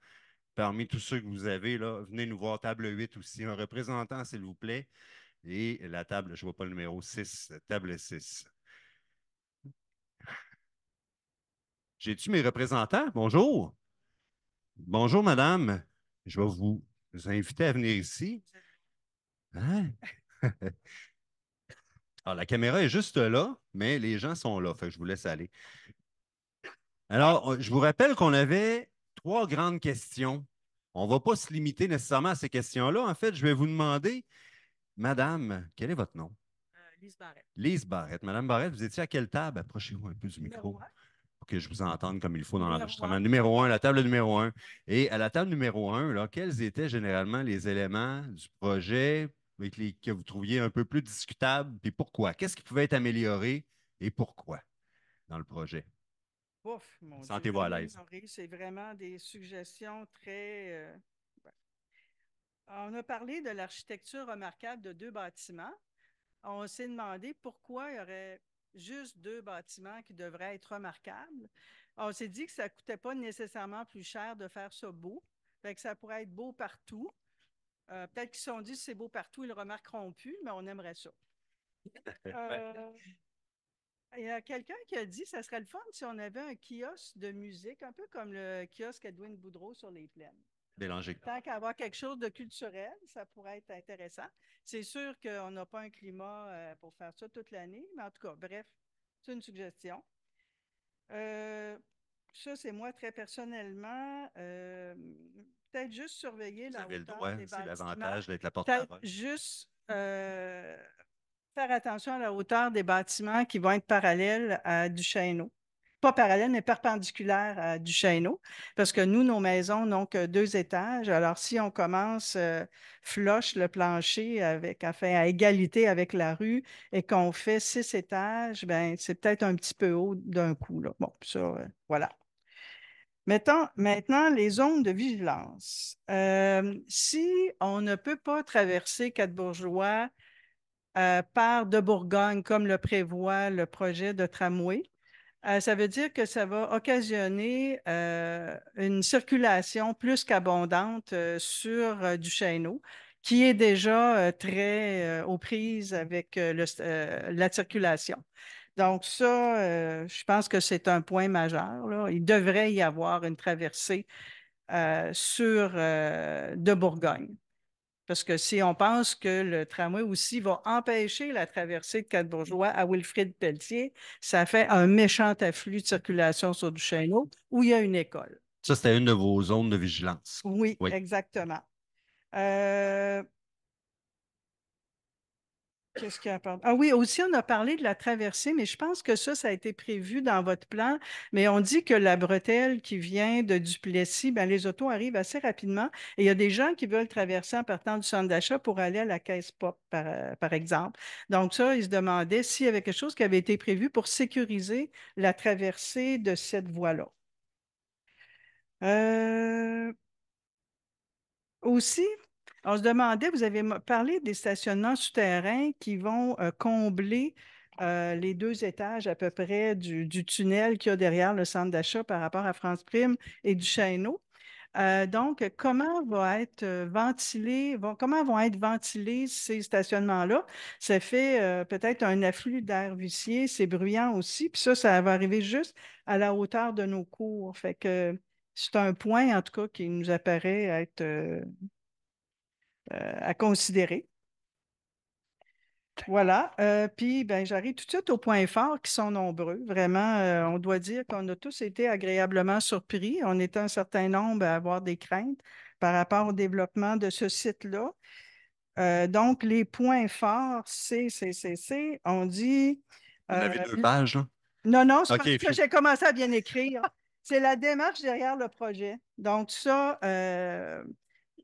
Parmi tous ceux que vous avez, là, venez nous voir, table 8 aussi, un représentant, s'il vous plaît. Et la table, je ne vois pas le numéro 6, table 6. J'ai-tu mes représentants? Bonjour. Bonjour, madame. Je vais vous inviter à venir ici. Hein? Alors, <laughs> ah, la caméra est juste là, mais les gens sont là. Fait je vous laisse aller. Alors, euh, je vous rappelle qu'on avait trois grandes questions. On ne va pas se limiter nécessairement à ces questions-là. En fait, je vais vous demander, Madame, quel est votre nom? Euh, Lise Barrette. Lise Barrette. Madame Barrette, vous étiez à quelle table? Approchez-vous un peu du micro pour que je vous entende comme il faut dans l'enregistrement. Numéro un, la table numéro un. Et à la table numéro un, quels étaient généralement les éléments du projet que, vous trouviez un peu plus discutable, puis pourquoi? Qu'est-ce qui pouvait être amélioré et pourquoi dans le projet? Pouf, mon Sentez-vous à l'aise. C'est vraiment des suggestions très. Euh, On a parlé de l'architecture remarquable de deux bâtiments. On s'est demandé pourquoi il y aurait juste deux bâtiments qui devraient être remarquables. On s'est dit que ça ne coûtait pas nécessairement plus cher de faire ça beau. que ça pourrait être beau partout. Euh, peut-être qu'ils se sont dit c'est beau partout, ils ne le remarqueront plus, mais on aimerait ça. <laughs> Euh, il y a quelqu'un qui a dit ça serait le fun si on avait un kiosque de musique, un peu comme le kiosque Edwin Boudreau sur les plaines. Tant qu'à avoir quelque chose de culturel, ça pourrait être intéressant. C'est sûr qu'on n'a pas un climat euh, pour faire ça toute l'année, mais en tout cas, bref, c'est une suggestion. ça, c'est moi très personnellement peut-être juste surveiller la c'est l'avantage d'être la porte Juste euh, faire attention à la hauteur des bâtiments qui vont être parallèles à Duchesneau. Pas parallèles, mais perpendiculaire à Duchesneau, parce que nous, nos maisons n'ont que deux étages. Alors, si on commence euh, floche le plancher avec, afin à égalité avec la rue et qu'on fait six étages, ben c'est peut-être un petit peu haut d'un coup. Là. Bon, ça, euh, voilà. Mettons maintenant les zones de vigilance. Euh, si on ne peut pas traverser Quatre-Bourgeois euh, par de Bourgogne, comme le prévoit le projet de tramway, euh, ça veut dire que ça va occasionner une circulation plus qu'abondante sur du Chêneau, qui est déjà très aux prises avec la circulation. Donc ça, euh, je pense que c'est un point majeur. Il devrait y avoir une traversée euh, sur, euh, de Bourgogne. Parce que si on pense que le tramway aussi va empêcher la traversée de Quatre-Bourgeois à Wilfrid Pelletier, ça fait un méchant afflux de circulation sur du Duchesneau où il y a une école. Ça, c'était une de vos zones de vigilance. Oui, exactement. Qu'est-ce qu'il y a à Ah oui, aussi, on a parlé de la traversée, mais je pense que ça, ça a été prévu dans votre plan. Mais on dit que la bretelle qui vient de Duplessis, ben, les autos arrivent assez rapidement. Et il y a des gens qui veulent traverser en partant du centre d'achat pour aller à la caisse pop, par, euh, exemple. Donc, ça, ils se demandaient s'il y avait quelque chose qui avait été prévu pour sécuriser la traversée de cette voie-là. Euh, aussi, on se demandait, vous avez parlé des stationnements souterrains qui vont euh, combler euh, les deux étages à peu près du, tunnel qu'il y a derrière le centre d'achat par rapport à France Prime et du Chêneau. Euh, donc, comment va être ventilé, vont, comment vont être ventilés ces stationnements-là? Ça fait peut-être un afflux d'air vicié, c'est bruyant aussi, puis ça, ça va arriver juste à la hauteur de nos cours. Fait que c'est un point, en tout cas, qui nous apparaît être euh, à considérer. Voilà. Euh, puis, ben, j'arrive tout de suite aux points forts qui sont nombreux. Vraiment, euh, on doit dire qu'on a tous été agréablement surpris. On était un certain nombre à avoir des craintes par rapport au développement de ce site-là. donc, les points forts, c'est, c'est, c'est, c'est. On dit. Vous avez deux pages, là? Non, non, c'est parce que j'ai commencé à bien écrire. c'est la démarche derrière le projet. Donc, ça,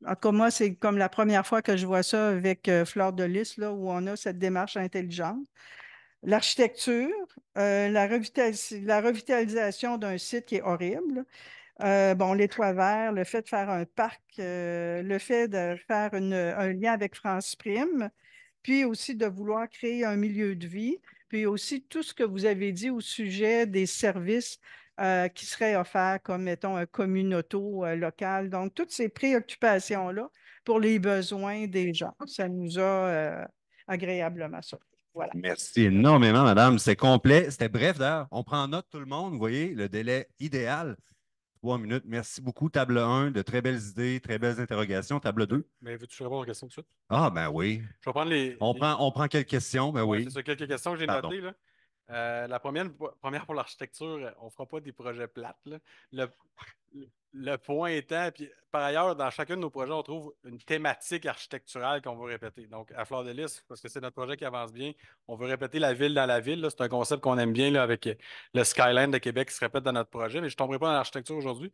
en tout cas, moi, c'est comme la première fois que je vois ça avec euh, Fleur de Lys, là, où on a cette démarche intelligente. L'architecture, euh, la, revitalisation d'un site qui est horrible. Euh, bon, les toits verts, le fait de faire un parc, le fait de faire un lien avec France Prime, puis aussi de vouloir créer un milieu de vie, puis aussi tout ce que vous avez dit au sujet des services euh, qui serait offert comme, mettons, un communauto euh, local. Donc, toutes ces préoccupations-là pour les besoins des gens, ça nous a euh, agréablement surpris. Merci énormément, madame. C'est complet. C'était bref, d'ailleurs. On prend note, tout le monde. Vous voyez, le délai idéal trois minutes. Merci beaucoup. Table 1, de très belles idées, très belles interrogations. Table 2. Mais veux-tu répondre aux questions tout de suite? Ah, ben oui. Je vais prendre les. On, Prend, on prend quelques questions, ben oui. C'est quelques questions que j'ai notées. Là. Euh, la première, première pour l'architecture, euh, on ne fera pas des projets plates. Le, point étant, par ailleurs, dans chacun de nos projets, on trouve une thématique architecturale qu'on veut répéter. Donc, à Fleur de Lys, parce que c'est notre projet qui avance bien, on veut répéter la ville dans la ville. C'est un concept qu'on aime bien avec euh, le Skyline de Québec qui se répète dans notre projet, mais je ne tomberai pas dans l'architecture aujourd'hui.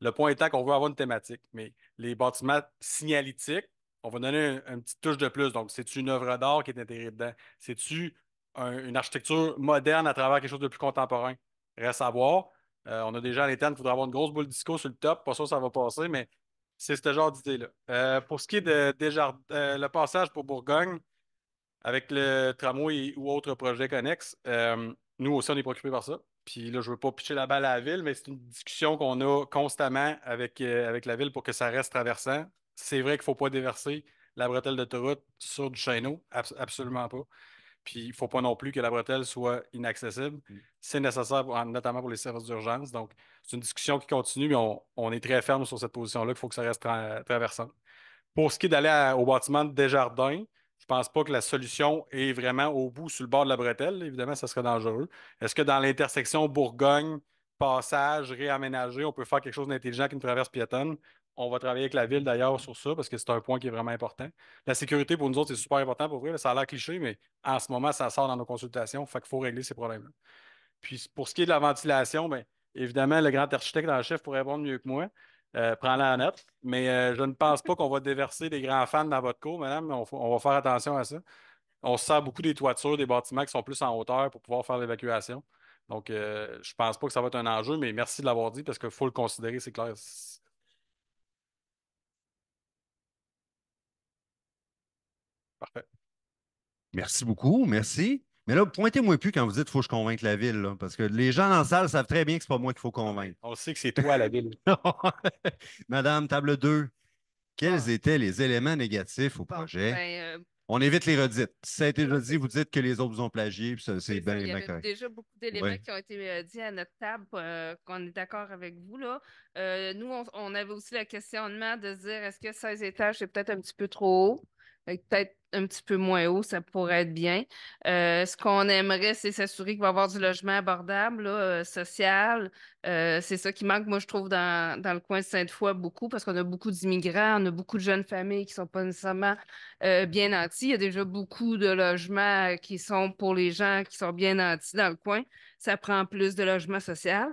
Le point étant qu'on veut avoir une thématique, mais les bâtiments signalétiques, on va donner une un petite touche de plus. Donc, c'est-tu une œuvre d'art qui est intégrée dedans? C'est-tu une architecture moderne à travers quelque chose de plus contemporain. Reste à voir. Euh, on a déjà gens à l'interne qui avoir une grosse boule disco sur le top. Pas sûr ça va passer, mais c'est ce genre d'idée-là. Euh, pour ce qui est de, euh, le passage pour Bourgogne, avec le tramway ou autre projet connexe, nous aussi, on est préoccupés par ça. Puis là, je ne veux pas pitcher la balle à la ville, mais c'est une discussion qu'on a constamment avec, avec la ville pour que ça reste traversant. C'est vrai qu'il ne faut pas déverser la bretelle d'autoroute sur du chêneau. absolument pas. Puis il ne faut pas non plus que la bretelle soit inaccessible. Mm. C'est nécessaire, notamment pour les services d'urgence. Donc, c'est une discussion qui continue, mais on, est très ferme sur cette position-là qu'il faut que ça reste traversant. Pour ce qui est d'aller au bâtiment des Jardins, je ne pense pas que la solution est vraiment au bout sur le bord de la bretelle. Évidemment, ça serait dangereux. Est-ce que dans l'intersection Bourgogne, passage réaménagé, on peut faire quelque chose d'intelligent qui une traverse piétonne? On va travailler avec la ville d'ailleurs sur ça parce que c'est un point qui est vraiment important. La sécurité pour nous autres, c'est super important pour vrai. Ça a l'air cliché, mais en ce moment, ça sort dans nos consultations. Fait qu'il faut régler ces problèmes-là. Puis pour ce qui est de la ventilation, bien, évidemment, le grand architecte en chef pourrait répondre mieux que moi. Euh, prends-la en note. Mais euh, je ne pense pas qu'on va déverser des grands fans dans votre cours, madame. on, va faire attention à ça. On sert beaucoup des toitures, des bâtiments qui sont plus en hauteur pour pouvoir faire l'évacuation. Donc, euh, je ne pense pas que ça va être un enjeu, mais merci de l'avoir dit parce qu'il faut le considérer, c'est clair. Merci beaucoup. Merci. Mais là, pointez-moi plus quand vous dites faut que je convainque la ville, parce que les gens dans la salle savent très bien que ce n'est pas moi qu'il faut convaincre. On sait que c'est toi la ville. <laughs> <laughs> Madame, table 2, quels ah. étaient les éléments négatifs au projet? Ben, euh, on évite les redites. Si ça a été redit, vous dites que les autres vous ont plagié, puis c'est bien, Il y avait déjà beaucoup d'éléments qui ont été euh, dit à notre table, euh, qu'on est d'accord avec vous. Là. nous, on, avait aussi le questionnement de dire est-ce que 16 étages, c'est peut-être un petit peu trop haut? Peut-être un petit peu moins haut, ça pourrait être bien. Euh, ce qu'on aimerait, c'est s'assurer qu'il va y avoir du logement abordable, euh, social. Euh, c'est ça qui manque, moi, je trouve, dans, dans le coin de Sainte-Foy beaucoup, parce qu'on a beaucoup d'immigrants, on a beaucoup de jeunes familles qui ne sont pas nécessairement bien nantis. Il y a déjà beaucoup de logements qui sont pour les gens qui sont bien nantis dans le coin. Ça prend plus de logement social.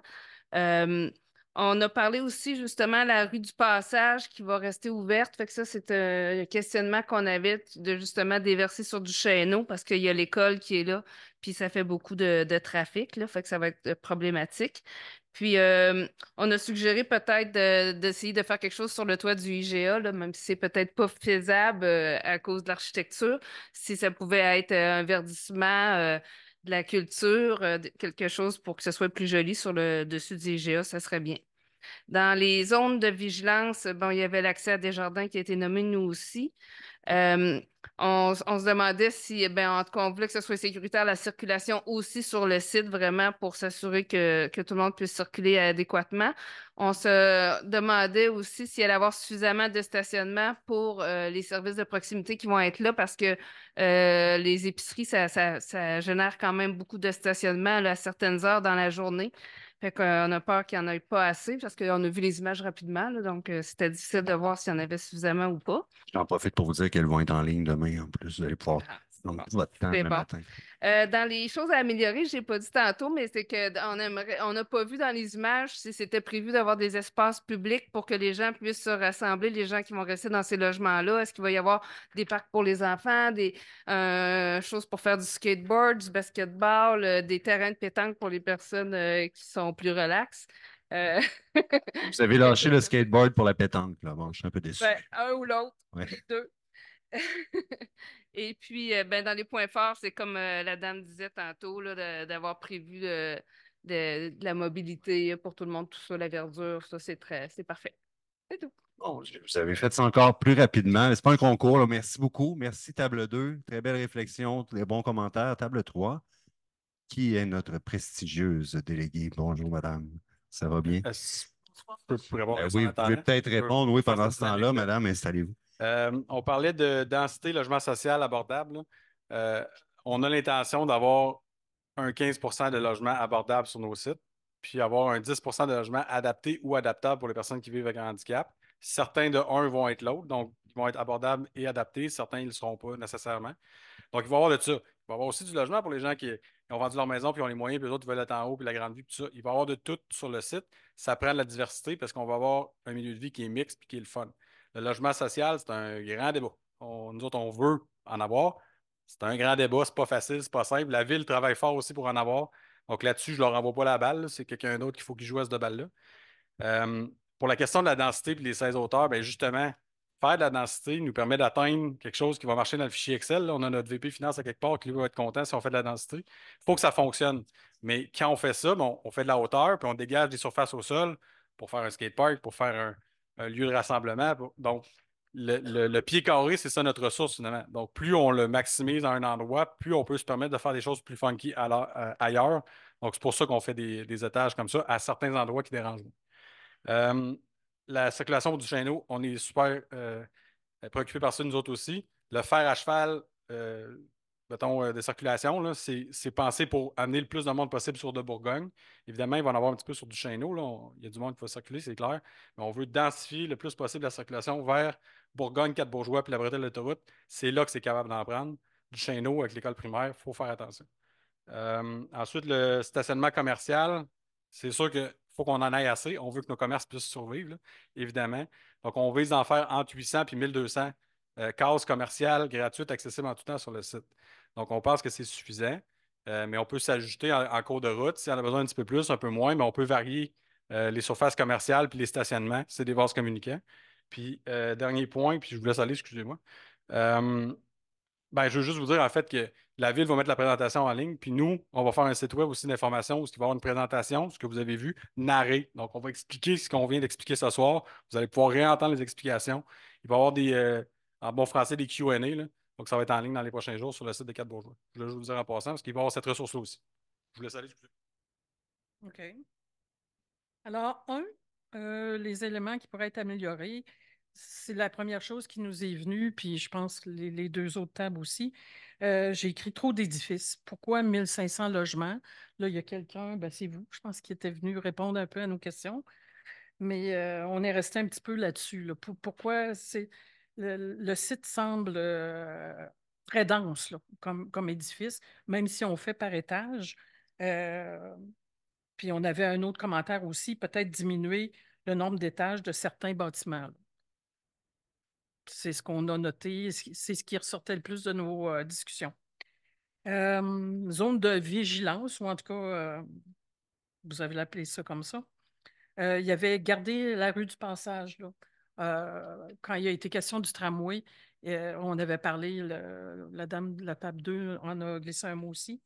On a parlé aussi justement la rue du passage qui va rester ouverte. Fait que ça, c'est un questionnement qu'on avait de justement déverser sur du chêneau parce qu'il y a l'école qui est là, puis ça fait beaucoup de, trafic. Là, fait que ça va être euh, problématique. Puis euh, on a suggéré peut-être d'essayer de, faire quelque chose sur le toit du IGA, là, même si c'est peut-être pas faisable euh, à cause de l'architecture, si ça pouvait être un verdissement de la culture, euh, quelque chose pour que ce soit plus joli sur le dessus des IGA, ça serait bien. Dans les zones de vigilance, bon, il y avait l'accès à des jardins qui a été nommé nous aussi. Euh, on, se demandait si, eh ben, en tout cas, on voulait que ce soit sécuritaire la circulation aussi sur le site, vraiment pour s'assurer que, tout le monde puisse circuler adéquatement. On se demandait aussi s'il allait y avoir suffisamment de stationnement pour euh, les services de proximité qui vont être là parce que euh, les épiceries, ça, génère quand même beaucoup de stationnement à certaines heures dans la journée. Fait qu'on a peur qu'il n'y en ait pas assez parce qu'on a vu les images rapidement, donc euh, c'était difficile de voir s'il y en avait suffisamment ou pas. J'en profite pour vous dire qu'elles vont être en ligne demain en plus. Vous allez pouvoir ah. Euh, dans les choses à améliorer, je n'ai pas dit tantôt, mais c'est qu'on aimerait, on n'a pas vu dans les images si c'était prévu d'avoir des espaces publics pour que les gens puissent se rassembler, les gens qui vont rester dans ces logements-là. Est-ce qu'il va y avoir des parcs pour les enfants, des euh, choses pour faire du skateboard, du basketball, euh, des terrains de pétanque pour les personnes qui sont plus relaxes? <laughs> Vous avez lâché le <laughs> skateboard pour la pétanque, là. Bon, je suis un peu déçu. Ben, un ou l'autre. Deux. <laughs> Et puis, euh, ben, dans les points forts, c'est comme euh, la dame disait tantôt, d'avoir prévu de, la mobilité pour tout le monde, tout ça, la verdure, ça, c'est très, c'est parfait. C'est tout. Bon, vous avez fait ça encore plus rapidement. n'est pas un concours, Merci beaucoup. Merci, table 2. Très belle réflexion, très bons commentaires. Table 3. Qui est notre prestigieuse déléguée? Bonjour, madame. Ça va bien? Euh, ben oui, Vous pouvez hein? peut-être répondre, oui, pendant ce temps-là, madame, installez-vous. Euh, on parlait de densité, logement social abordable. Euh, on a l'intention d'avoir un 15 de logements abordables sur nos sites, puis avoir un 10 de logements adaptés ou adaptable pour les personnes qui vivent avec un handicap. Certains de un vont être l'autre, donc ils vont être abordables et adaptés. Certains, ils ne le seront pas nécessairement. Donc, il va y avoir de ça. Il va y avoir aussi du logement pour les gens qui, ont vendu leur maison, puis ont les moyens, puis les autres, veulent être en haut, puis la grande vue ça. Il va y avoir de tout sur le site. Ça prend de la diversité parce qu'on va avoir un milieu de vie qui est mixte, puis qui est le fun. Le logement social, c'est un grand débat. On, nous autres, on veut en avoir. C'est un grand débat, c'est pas facile, c'est pas simple. La ville travaille fort aussi pour en avoir. Donc là-dessus, je leur envoie pas la balle. C'est quelqu'un d'autre qu'il faut qu'il joue à cette balle-là. Euh, pour la question de la densité et les 16 hauteurs, bien justement, faire de la densité nous permet d'atteindre quelque chose qui va marcher dans le fichier Excel. on a notre VP Finance à quelque part qui va être content si on fait de la densité. Il faut que ça fonctionne. Mais quand on fait ça, bon, on fait de la hauteur, puis on dégage des surfaces au sol pour faire un skatepark, pour faire un, un lieu de rassemblement. Donc, le, pied carré, c'est ça notre ressource finalement. Donc, plus on le maximise à un endroit, plus on peut se permettre de faire des choses plus funky euh, ailleurs. Donc, c'est pour ça qu'on fait des, étages comme ça à certains endroits qui dérangent. Euh, la circulation du chêneau, on est super euh, préoccupé par ça, nous autres aussi. Le fer à cheval, mettons, euh, de circulation, c'est pensé pour amener le plus de monde possible sur de Bourgogne. Évidemment, il va en avoir un petit peu sur du Chêneau. il y a du monde qui va circuler, c'est clair. Mais on veut densifier le plus possible la circulation vers Bourgogne, Quatre-Bourgeois, puis la bretelle de l'autoroute. C'est là que c'est capable d'en prendre. Du Chêneau avec l'école primaire, il faut faire attention. Euh, ensuite, le stationnement commercial, c'est sûr qu'il faut qu'on en aille assez. On veut que nos commerces puissent survivre, évidemment. Donc, on vise d'en faire entre 800 et euh, 1200 cases commerciales gratuites accessibles en tout temps sur le site. Donc, on pense que c'est suffisant, euh, mais on peut s'ajuster en, cours de route. Si on a besoin d'un petit peu plus, un peu moins, mais on peut varier euh, les surfaces commerciales puis les stationnements. C'est des vases communicants. Puis, euh, dernier point, puis je vous laisse aller, excusez-moi. Ben, je veux juste vous dire, en fait, que la ville va mettre la présentation en ligne, puis nous, on va faire un site web aussi d'information où il va y avoir une présentation, ce que vous avez vu, narré. Donc, on va expliquer ce qu'on vient d'expliquer ce soir. Vous allez pouvoir réentendre les explications. Il va y avoir des, en bon français, des Q&A, donc, ça va être en ligne dans les prochains jours sur le site des quatre Bourgeois. Je vous le dire en passant parce qu'il va y avoir cette ressource-là aussi. Je vous laisse aller. OK. Alors, un, euh, les éléments qui pourraient être améliorés, c'est la première chose qui nous est venue, puis je pense les, deux autres tables aussi. Euh, j'ai écrit trop d'édifices. Pourquoi 1500 logements? Là, il y a quelqu'un, ben c'est vous, je pense, qui était venu répondre un peu à nos questions. Mais euh, on est resté un petit peu là-dessus. Pourquoi c'est le, site semble euh, très dense comme, édifice, même si on fait par étage. Euh, puis on avait un autre commentaire aussi, peut-être diminuer le nombre d'étages de certains bâtiments. C'est ce qu'on a noté, c'est ce qui ressortait le plus de nos euh, discussions. zone de vigilance, ou en tout cas, vous avez appelé ça comme ça. il y avait garder la rue du passage. Là. Euh, quand il a été question du tramway, euh, on avait parlé, la dame de la table 2 en a glissé un mot aussi,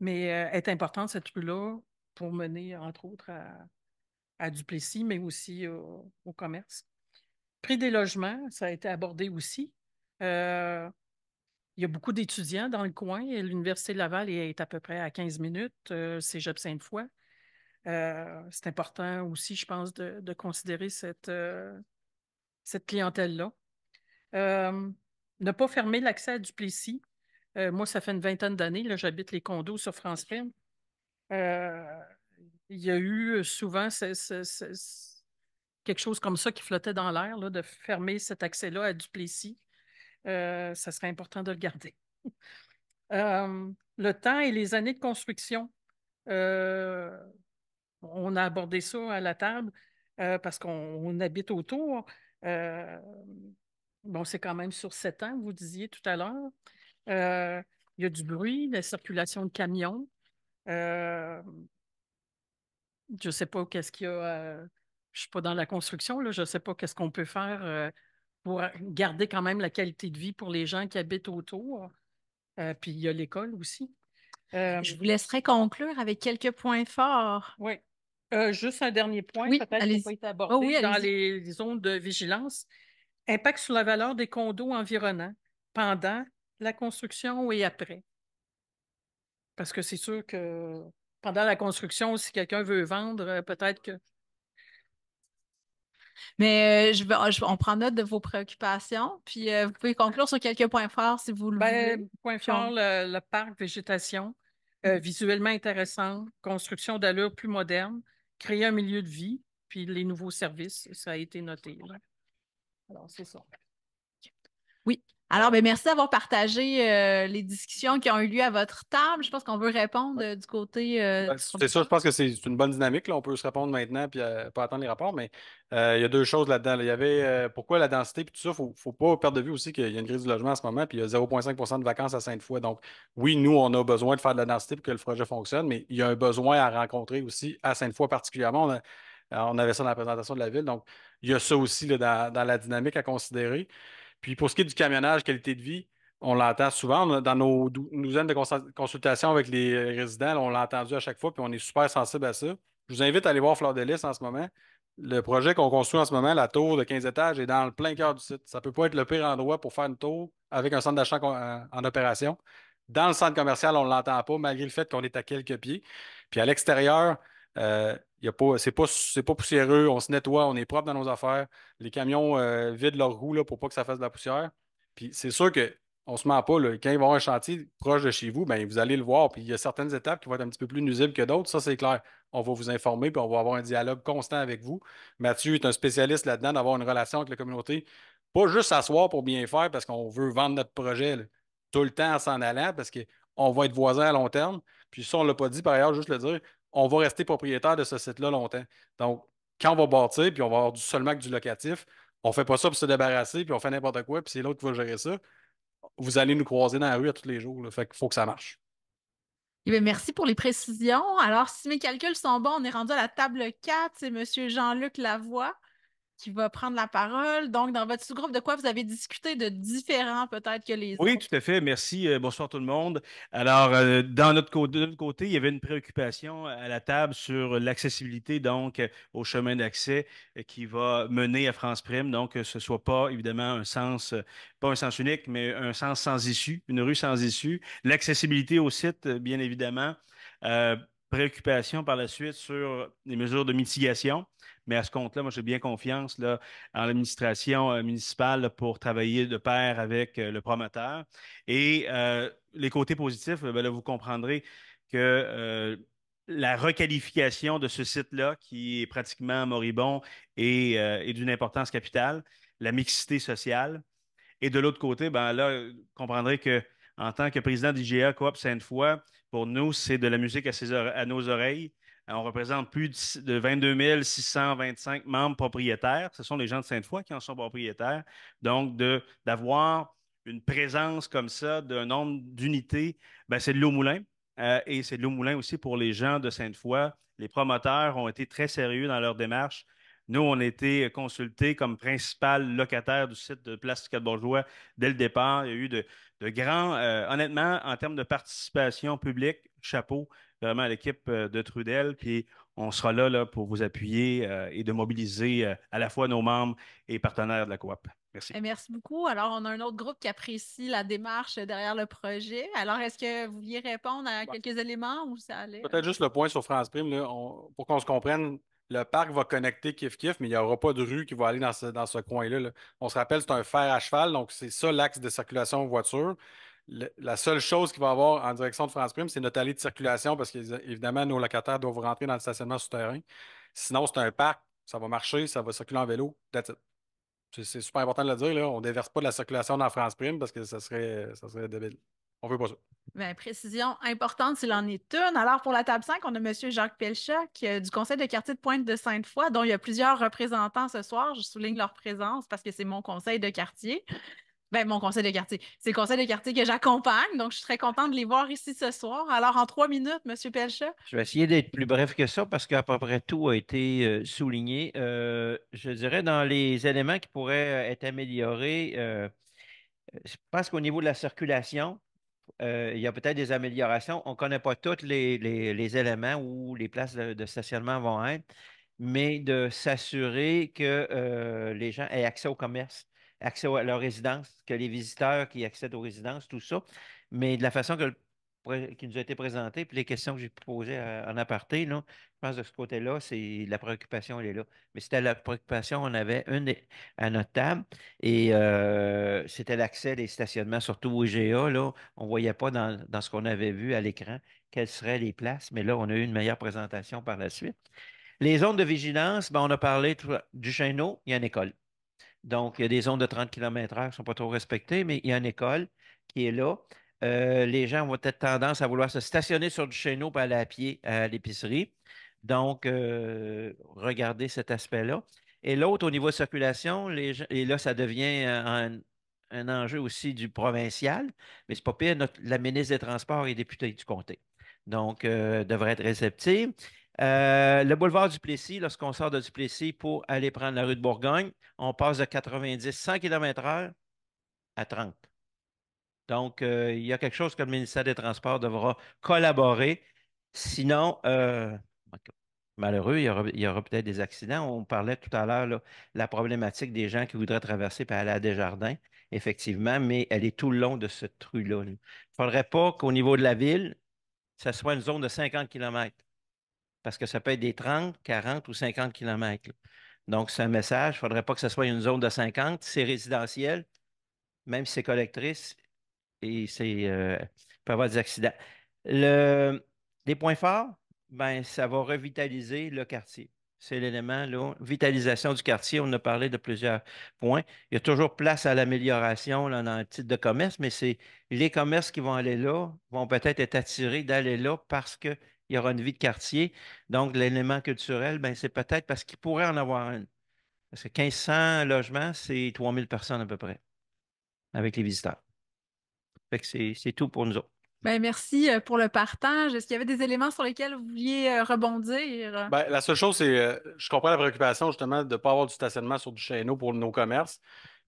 mais euh, est importante cette rue-là pour mener, entre autres, à, Duplessis, mais aussi au commerce. Prix des logements, ça a été abordé aussi. il y a beaucoup d'étudiants dans le coin. L'Université de Laval est à peu près à 15 minutes, c'est Sainte-Foy. Euh, c'est important aussi, je pense, de, considérer cette, cette clientèle-là. Euh, ne pas fermer l'accès à Duplessis. Euh, moi, ça fait une vingtaine d'années, j'habite les condos sur France Prime. Euh, il y a eu souvent quelque chose comme ça qui flottait dans l'air, de fermer cet accès-là à Duplessis. ça serait important de le garder. <laughs> le temps et les années de construction on a abordé ça à la table parce qu'on habite autour. Euh, bon, c'est quand même sur sept ans, vous disiez tout à l'heure. Euh, il y a du bruit, la circulation de camions. Euh, je ne sais pas qu'est-ce qu'il y a. je ne suis pas dans la construction, là, je ne sais pas qu'est-ce qu'on peut faire pour garder quand même la qualité de vie pour les gens qui habitent autour. puis il y a l'école aussi. je vous laisserai conclure avec quelques points forts. Oui. Euh, juste un dernier point, peut-être qui n'a pas été oh abordé dans les, zones de vigilance. Impact sur la valeur des condos environnants pendant la construction et après. Parce que c'est sûr que pendant la construction, si quelqu'un veut vendre, euh, peut-être que. Mais euh, on prend note de vos préoccupations, puis vous pouvez conclure sur quelques points forts si vous le ben, voulez. Point fort, le, parc végétation, mm. visuellement intéressant, construction d'allure plus moderne, créer un milieu de vie, puis les nouveaux services, ça a été noté. Alors, c'est ça. Oui. Alors, bien, merci d'avoir partagé euh, les discussions qui ont eu lieu à votre table. Je pense qu'on veut répondre euh, du côté. Euh, ben, c'est sûr, je pense que c'est une bonne dynamique. Là. On peut se répondre maintenant puis pas attendre les rapports, mais il y a deux choses là-dedans. Il y avait pourquoi la densité puis tout ça. Il faut, faut pas perdre de vue aussi qu'il y a une crise du logement en ce moment puis il y a 0,5 de vacances à Sainte-Foy. Donc, oui, nous, on a besoin de faire de la densité pour que le projet fonctionne, mais il y a un besoin à rencontrer aussi à Sainte-Foy particulièrement. On, avait ça dans la présentation de la ville. Donc, il y a ça aussi dans la dynamique à considérer. Puis pour ce qui est du camionnage, qualité de vie, on l'entend souvent. Dans nos douzaines de consultations avec les euh, résidents, on l'a entendu à chaque fois, puis on est super sensible à ça. Je vous invite à aller voir Fleur de Lys en ce moment. Le projet qu'on construit en ce moment, la tour de 15 étages, est dans le plein cœur du site. Ça ne peut pas être le pire endroit pour faire une tour avec un centre d'achat euh, en opération. Dans le centre commercial, on ne l'entend pas, malgré le fait qu'on est à quelques pieds. Puis à l'extérieur, euh, ce n'est pas, c'est pas, poussiéreux, on se nettoie, on est propre dans nos affaires. Les camions euh, vident leurs roues là, pour pas que ça fasse de la poussière. Puis c'est sûr qu'on on se ment pas, là, quand il va avoir un chantier proche de chez vous, ben vous allez le voir. Puis il y a certaines étapes qui vont être un petit peu plus nuisibles que d'autres. Ça, c'est clair. On va vous informer, puis on va avoir un dialogue constant avec vous. Mathieu est un spécialiste là-dedans d'avoir une relation avec la communauté. Pas juste s'asseoir pour bien faire parce qu'on veut vendre notre projet tout le temps en s'en allant parce qu'on va être voisin à long terme. Puis ça, on ne l'a pas dit par ailleurs, juste le dire, on va rester propriétaire de ce site-là longtemps. Donc, quand on va bâtir, puis on va avoir du, seulement que du locatif, on ne fait pas ça pour se débarrasser, puis on fait n'importe quoi, puis c'est l'autre qui va gérer ça. Vous allez nous croiser dans la rue à tous les jours. Fait qu'il faut que ça marche. Eh merci pour les précisions. Alors, si mes calculs sont bons, on est rendu à la table 4. C'est M. Jean-Luc Lavoie qui va prendre la parole. Donc, dans votre sous-groupe, de quoi vous avez discuté de différents peut-être que les oui, autres? Oui, tout à fait. Merci. Euh, bonsoir tout le monde. Alors, euh, dans notre de notre côté, il y avait une préoccupation à la table sur l'accessibilité, donc, euh, au chemin d'accès qui va mener à France Prime. Donc, que ce ne soit pas, évidemment, un sens, pas un sens unique, mais un sens sans issue, une rue sans issue. L'accessibilité au site, bien évidemment. préoccupation par la suite sur les mesures de mitigation mais à ce compte-là, moi, j'ai bien confiance en l'administration euh, municipale pour travailler de pair avec euh, le promoteur. Et euh, les côtés positifs, ben vous comprendrez que la requalification de ce site-là, qui est pratiquement moribond et, d'une importance capitale, la mixité sociale. Et de l'autre côté, ben là, vous comprendrez que tant que président d'IGA Coop Sainte-Foy, pour nous, c'est de la musique à nos oreilles. Euh, on représente plus de 22 625 membres propriétaires. Ce sont les gens de Sainte-Foy qui en sont propriétaires. Donc, d'avoir une présence comme ça d'un nombre d'unités, ben, c'est de l'eau moulin. Euh, et c'est de l'eau moulin aussi pour les gens de Sainte-Foy. Les promoteurs ont été très sérieux dans leur démarche. Nous, on a été consultés comme principal locataire du site de Place du bourgeois dès le départ. Il y a eu de, grands, euh, honnêtement, en termes de participation publique, chapeau, vraiment à l'équipe euh, de Trudel. Puis on sera là, là pour vous appuyer euh, et de mobiliser euh, à la fois nos membres et partenaires de la coop. Merci. Eh, merci beaucoup. Alors, on a un autre groupe qui apprécie la démarche derrière le projet. Alors, est-ce que vous vouliez répondre à quelques éléments ou ça allait? Peut-être juste le point sur France Prime, pour qu'on se comprenne. Le parc va connecter Kif-Kif, mais il n'y aura pas de rue qui va aller dans ce, coin-là. Là. On se rappelle, c'est un fer à cheval, donc c'est ça l'axe de circulation voiture la seule chose qu'il va avoir en direction de France Prime, c'est notre allée de circulation parce qu'évidemment, nos locataires doivent rentrer dans le stationnement souterrain. Sinon, c'est un parc, ça va marcher, ça va circuler en vélo. C'est super important de le dire. On ne déverse pas de la circulation dans France Prime parce que ça serait, ça serait débile. On ne veut pas ça. Bien, précision importante s'il en est une. Alors, pour la table 5, on a M. Jacques Pelchat du Conseil de quartier de Pointe de Sainte-Foy, dont il y a plusieurs représentants ce soir. Je souligne leur présence parce que c'est mon conseil de quartier ben, mon conseil de quartier. C'est le conseil de quartier que j'accompagne, donc je suis très contente de les voir ici ce soir. Alors, en trois minutes, M. Pelcha. Je vais essayer d'être plus bref que ça parce qu'à peu près tout a été euh, souligné. Euh, je dirais dans les éléments qui pourraient euh, être améliorés, je pense qu'au niveau de la circulation, il y a peut-être des améliorations. On ne connaît pas tous les, éléments où les places de stationnement vont être, mais de s'assurer que les gens aient accès au commerce accès à leur résidence, que les visiteurs qui accèdent aux résidences, tout ça. Mais de la façon que qui nous a été présentée, puis les questions que j'ai posées euh, en aparté, là, je pense que de ce côté-là, c'est la préoccupation, elle est là. Mais c'était la préoccupation, on avait une à notre table, et euh, c'était l'accès des stationnements, surtout au GA. Là, on ne voyait pas dans, ce qu'on avait vu à l'écran quelles seraient les places, mais là, on a eu une meilleure présentation par la suite. Les zones de vigilance, ben, on a parlé du Chêneau, il y a une école. Donc, il y a des zones de 30 km/h qui ne sont pas trop respectées, mais il y a une école qui est là. Euh, les gens vont peut-être tendance à vouloir se stationner sur du chéneau pour aller à pied à l'épicerie. Donc, euh, regardez cet aspect-là. Et l'autre, au niveau de circulation, et là, ça devient un, enjeu aussi du provincial, mais c'est pas pire, la ministre des Transports est députée du comté. Donc, euh, devrait être réceptive. Euh, le boulevard du Plessis, lorsqu'on sort de Duplessis pour aller prendre la rue de Bourgogne, on passe de 90, 100 km/h à 30. Donc, euh, il y a quelque chose que le ministère des Transports devra collaborer. Sinon, euh, malheureux, il y aura, peut-être des accidents. On parlait tout à l'heure la problématique des gens qui voudraient traverser par aller à Desjardins, effectivement, mais elle est tout le long de cette rue-là. Il ne faudrait pas qu'au niveau de la ville, ça soit une zone de 50 km parce que ça peut être des 30, 40 ou 50 kilomètres. Donc, c'est un message. Il ne faudrait pas que ce soit une zone de 50. C'est résidentiel, même si c'est collectrice, et c'est euh, peut avoir des accidents. Le, les points forts, ben, ça va revitaliser le quartier. C'est l'élément, là, vitalisation du quartier. On a parlé de plusieurs points. Il y a toujours place à l'amélioration là, dans le titre de commerce, mais c'est les commerces qui vont aller là vont peut-être être attirés d'aller là parce que il y aura une vie de quartier. Donc, l'élément culturel, ben, c'est peut-être parce qu'il pourrait en avoir une. Parce que 1500 logements, c'est 3000 personnes à peu près avec les visiteurs. Fait c'est tout pour nous autres. Ben, merci euh, pour le partage. Est-ce qu'il y avait des éléments sur lesquels vous vouliez euh, rebondir? Ben, la seule chose, c'est euh, je comprends la préoccupation justement de ne pas avoir du stationnement sur du chaîneau pour nos commerces.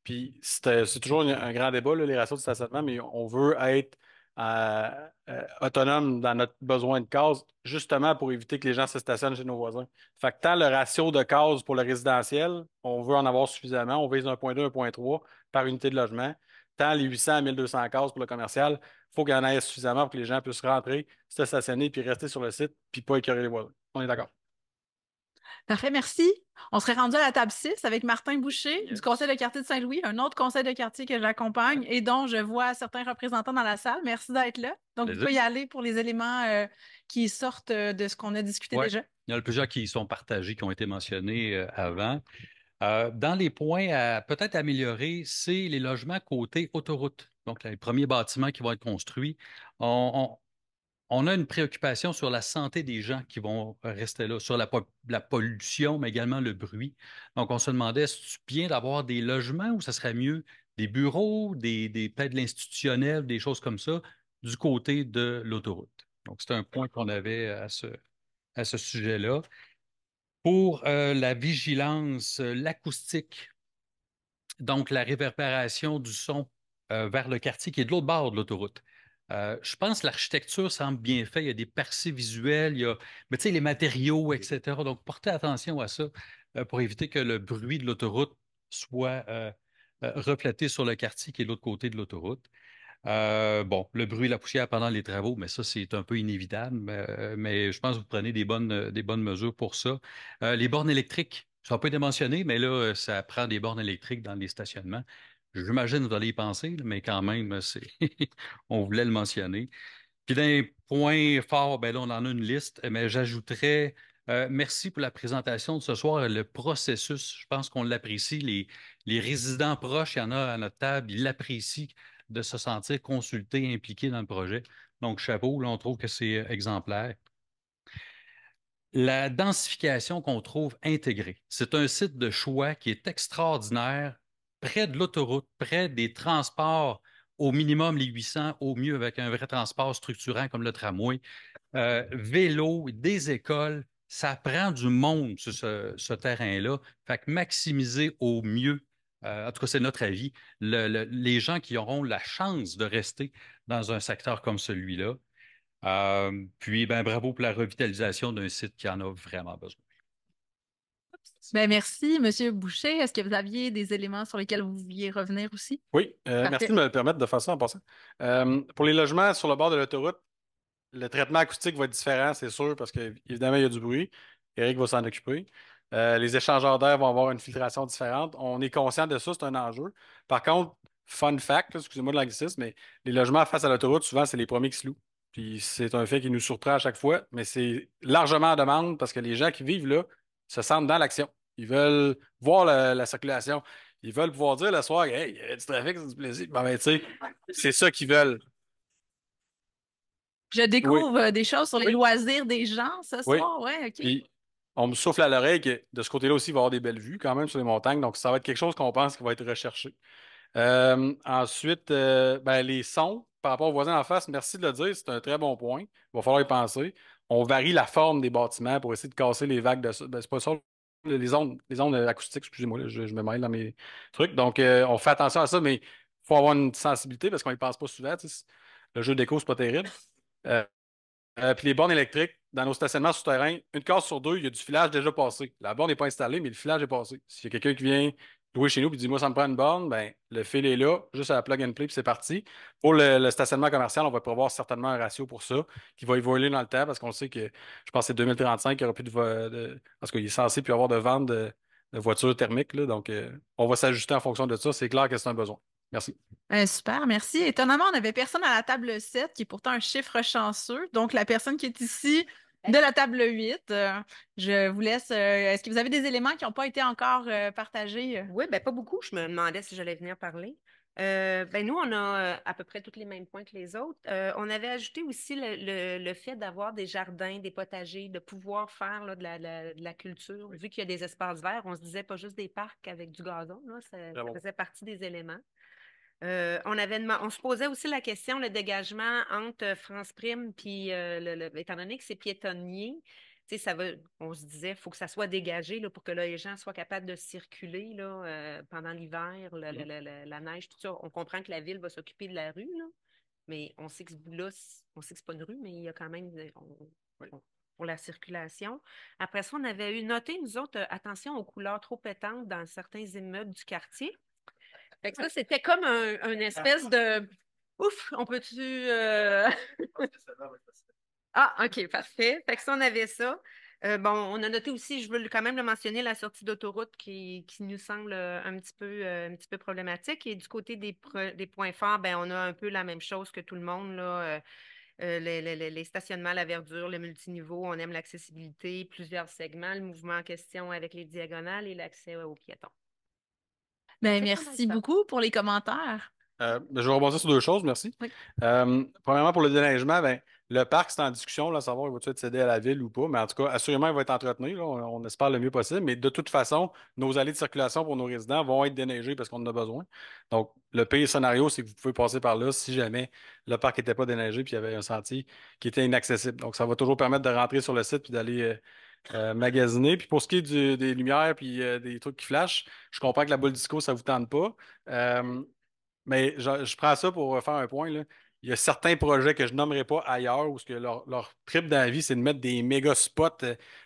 Puis c'est toujours un, grand débat, les ratios de stationnement, mais on veut être euh, euh, autonome dans notre besoin de cases, justement pour éviter que les gens se stationnent chez nos voisins. Fait que tant le ratio de cases pour le résidentiel, on veut en avoir suffisamment, on vise 1.2, 1.3 par unité de logement, tant les 800 à 1200 cases pour le commercial, il faut qu'il y en ait suffisamment pour que les gens puissent rentrer, se stationner, puis rester sur le site, puis pas écœurer les voisins. On est d'accord. Parfait, merci. On serait rendu à la table 6 avec Martin Boucher du Conseil de quartier de Saint-Louis, un autre conseil de quartier que j'accompagne et dont je vois certains représentants dans la salle. Merci d'être là. Donc, vous pouvez y aller pour les éléments euh, qui sortent euh, de ce qu'on a discuté déjà. Il y en a plusieurs qui sont partagés, qui ont été mentionnés euh, avant. dans les points à peut-être améliorer, c'est les logements côté autoroute. Donc, les premiers bâtiments qui vont être construits on a une préoccupation sur la santé des gens qui vont euh, rester là, sur la, pollution, mais également le bruit. Donc, on se demandait, est-ce bien d'avoir des logements ou ça serait mieux des bureaux, des, des de l'institutionnel, des choses comme ça, du côté de l'autoroute. Donc, c'est un point qu'on avait à ce, sujet-là. Pour euh, la vigilance, euh, l'acoustique, donc la réverbération du son vers le quartier qui est de l'autre bord de l'autoroute. Euh, je pense que l'architecture semble bien faite. Il y a des percées visuelles, il y a mais les matériaux, etc. Donc, portez attention à ça euh, pour éviter que le bruit de l'autoroute soit euh, euh, reflété sur le quartier qui est de l'autre côté de l'autoroute. bon, le bruit, la poussière pendant les travaux, mais ça, c'est un peu inévitable. Mais, je pense que vous prenez des bonnes, des bonnes mesures pour ça. les bornes électriques, ça n'a pas été mentionné, mais là, ça prend des bornes électriques dans les stationnements. J'imagine que vous allez y penser, mais quand même, euh, <laughs> on voulait le mentionner. Puis d'un point fort, ben là, on en a une liste, euh, mais j'ajouterais euh, merci pour la présentation de ce soir. Le processus, je pense qu'on l'apprécie. Les, résidents proches, il y en a à notre table, ils l'apprécient de se sentir consultés, impliqués dans le projet. Donc, chapeau, là, on trouve que c'est exemplaire. La densification qu'on trouve intégrée, c'est un site de choix qui est extraordinaire près de l'autoroute, près des transports, au minimum les 800, au mieux avec un vrai transport structurant comme le tramway, euh, vélo, des écoles, ça prend du monde sur ce, terrain-là. Fait que maximiser au mieux, euh, en tout cas c'est notre avis, les gens qui auront la chance de rester dans un secteur comme celui-là. Euh, puis ben, bravo pour la revitalisation d'un site qui en a vraiment besoin. Ben, merci, Monsieur Boucher. Est-ce que vous aviez des éléments sur lesquels vous vouliez revenir aussi? Oui, euh, merci de me permettre de faire ça en passant. Euh, pour les logements sur le bord de l'autoroute, le traitement acoustique va être différent, c'est sûr, parce qu'évidemment, il y a du bruit. Eric va s'en occuper. Euh, les échangeurs d'air vont avoir une filtration différente. On est conscient de ça, c'est un enjeu. Par contre, fun fact, excusez-moi de l'anglicisme, mais les logements face à l'autoroute, souvent, c'est les premiers qui se louent. Puis c'est un fait qui nous surprend à chaque fois, mais c'est largement à demande parce que les gens qui vivent là, se sentent dans l'action. Ils veulent voir la, circulation. Ils veulent pouvoir dire le soir, hey, il y a du trafic, c'est du plaisir. Ben, c'est ça qu'ils veulent. Je découvre euh, des choses sur les loisirs des gens ce soir. Ouais, on me souffle à l'oreille que de ce côté-là aussi, il va y avoir des belles vues quand même sur les montagnes. Donc, ça va être quelque chose qu'on pense qui va être recherché. Euh, ensuite, euh, ben, les sons par rapport aux voisins en face, merci de le dire, c'est un très bon point. Il va falloir y penser on varie la forme des bâtiments pour essayer de casser les vagues de. Ben, c'est pas ça. Les ondes, les ondes acoustiques, excusez-moi, je, me mêle dans mes trucs. Donc, euh, on fait attention à ça, mais il faut avoir une sensibilité parce qu'on n'y pense pas souvent. Le jeu d'écho, n'est pas terrible. Euh, euh, puis les bornes électriques, dans nos stationnements souterrains, une case sur deux, il y a du filage déjà passé. La borne n'est pas installée, mais le filage est passé. S'il y a quelqu'un qui vient louer chez nous, puis dis moi, ça me prend une borne, ben, le fil est là, juste à la plug and play, puis c'est parti. Pour le, stationnement commercial, on va prévoir certainement un ratio pour ça, qui va évoluer dans le temps, parce qu'on sait que je pense c'est 2035 qu'il n'y aura plus de, Parce qu'il est censé plus avoir de vente de, voitures thermiques. donc, euh, on va s'ajuster en fonction de ça. C'est clair que c'est un besoin. Merci. Euh, super, merci. Étonnamment, on n'avait personne à la table 7, qui est pourtant un chiffre chanceux. Donc, la personne qui est ici de la table 8. Euh, je vous laisse. Euh, est-ce que vous avez des éléments qui n'ont pas été encore euh, partagés? Oui, ben pas beaucoup. Je me demandais si j'allais venir parler. ben nous, on a à peu près tous les mêmes points que les autres. on avait ajouté aussi le, fait d'avoir des jardins, des potagers, de pouvoir faire de, la, culture. Vu qu'il y a des espaces verts, on se disait pas juste des parcs avec du gazon. ça ah faisait partie des éléments. Euh, on, se posait aussi la question, le dégagement entre euh, France Prime, puis euh, le, étant donné que c'est piétonnier, ça veut, on se disait, il faut que ça soit dégagé là, pour que les gens soient capables de circuler là, pendant l'hiver, mm. la neige, tout ça. On comprend que la ville va s'occuper de la rue, mais on sait que ce bout on sait que c'est pas une rue, mais il y a quand même... pour la circulation. Après ça, on avait eu noté, nous autres, attention aux couleurs trop pétantes dans certains immeubles du quartier ça, c'était comme un, une espèce de ouf, on peut-tu. Euh, ah, ah, OK, parfait. Fait ça, on avait ça. Euh, bon, on a noté aussi, je veux quand même le mentionner, la sortie d'autoroute qui, nous semble euh, un petit peu, un petit peu problématique. Et du côté des, des points forts, ben, on a un peu la même chose que tout le monde. Là, les, les, stationnements, la verdure, le multiniveau, on aime l'accessibilité, plusieurs segments, le mouvement en question avec les diagonales et l'accès aux piétons. Ben, merci beaucoup pour les commentaires. Euh, ben, je vais rebondir sur deux choses, merci. Euh, premièrement, pour le déneigement, ben, le parc, c'est en discussion, là, savoir il va être cédé à la ville ou pas, mais en tout cas, assurément, il va être entretenu, là, on, espère le mieux possible, mais de toute façon, nos allées de circulation pour nos résidents vont être déneigées parce qu'on en a besoin. Donc, le pire scénario, c'est que vous pouvez passer par là si jamais le parc n'était pas déneigé puis il y avait un sentier qui était inaccessible. Donc, ça va toujours permettre de rentrer sur le site puis d'aller euh, euh, magasiné. Puis pour ce qui est des lumières puis euh, des trucs qui flashent, je comprends que la boule disco, ça ne vous tente pas. Euh, mais je, prends ça pour faire un point. Là. Il y a certains projets que je nommerai pas ailleurs où que leur, trip dans la vie, c'est de mettre des méga spots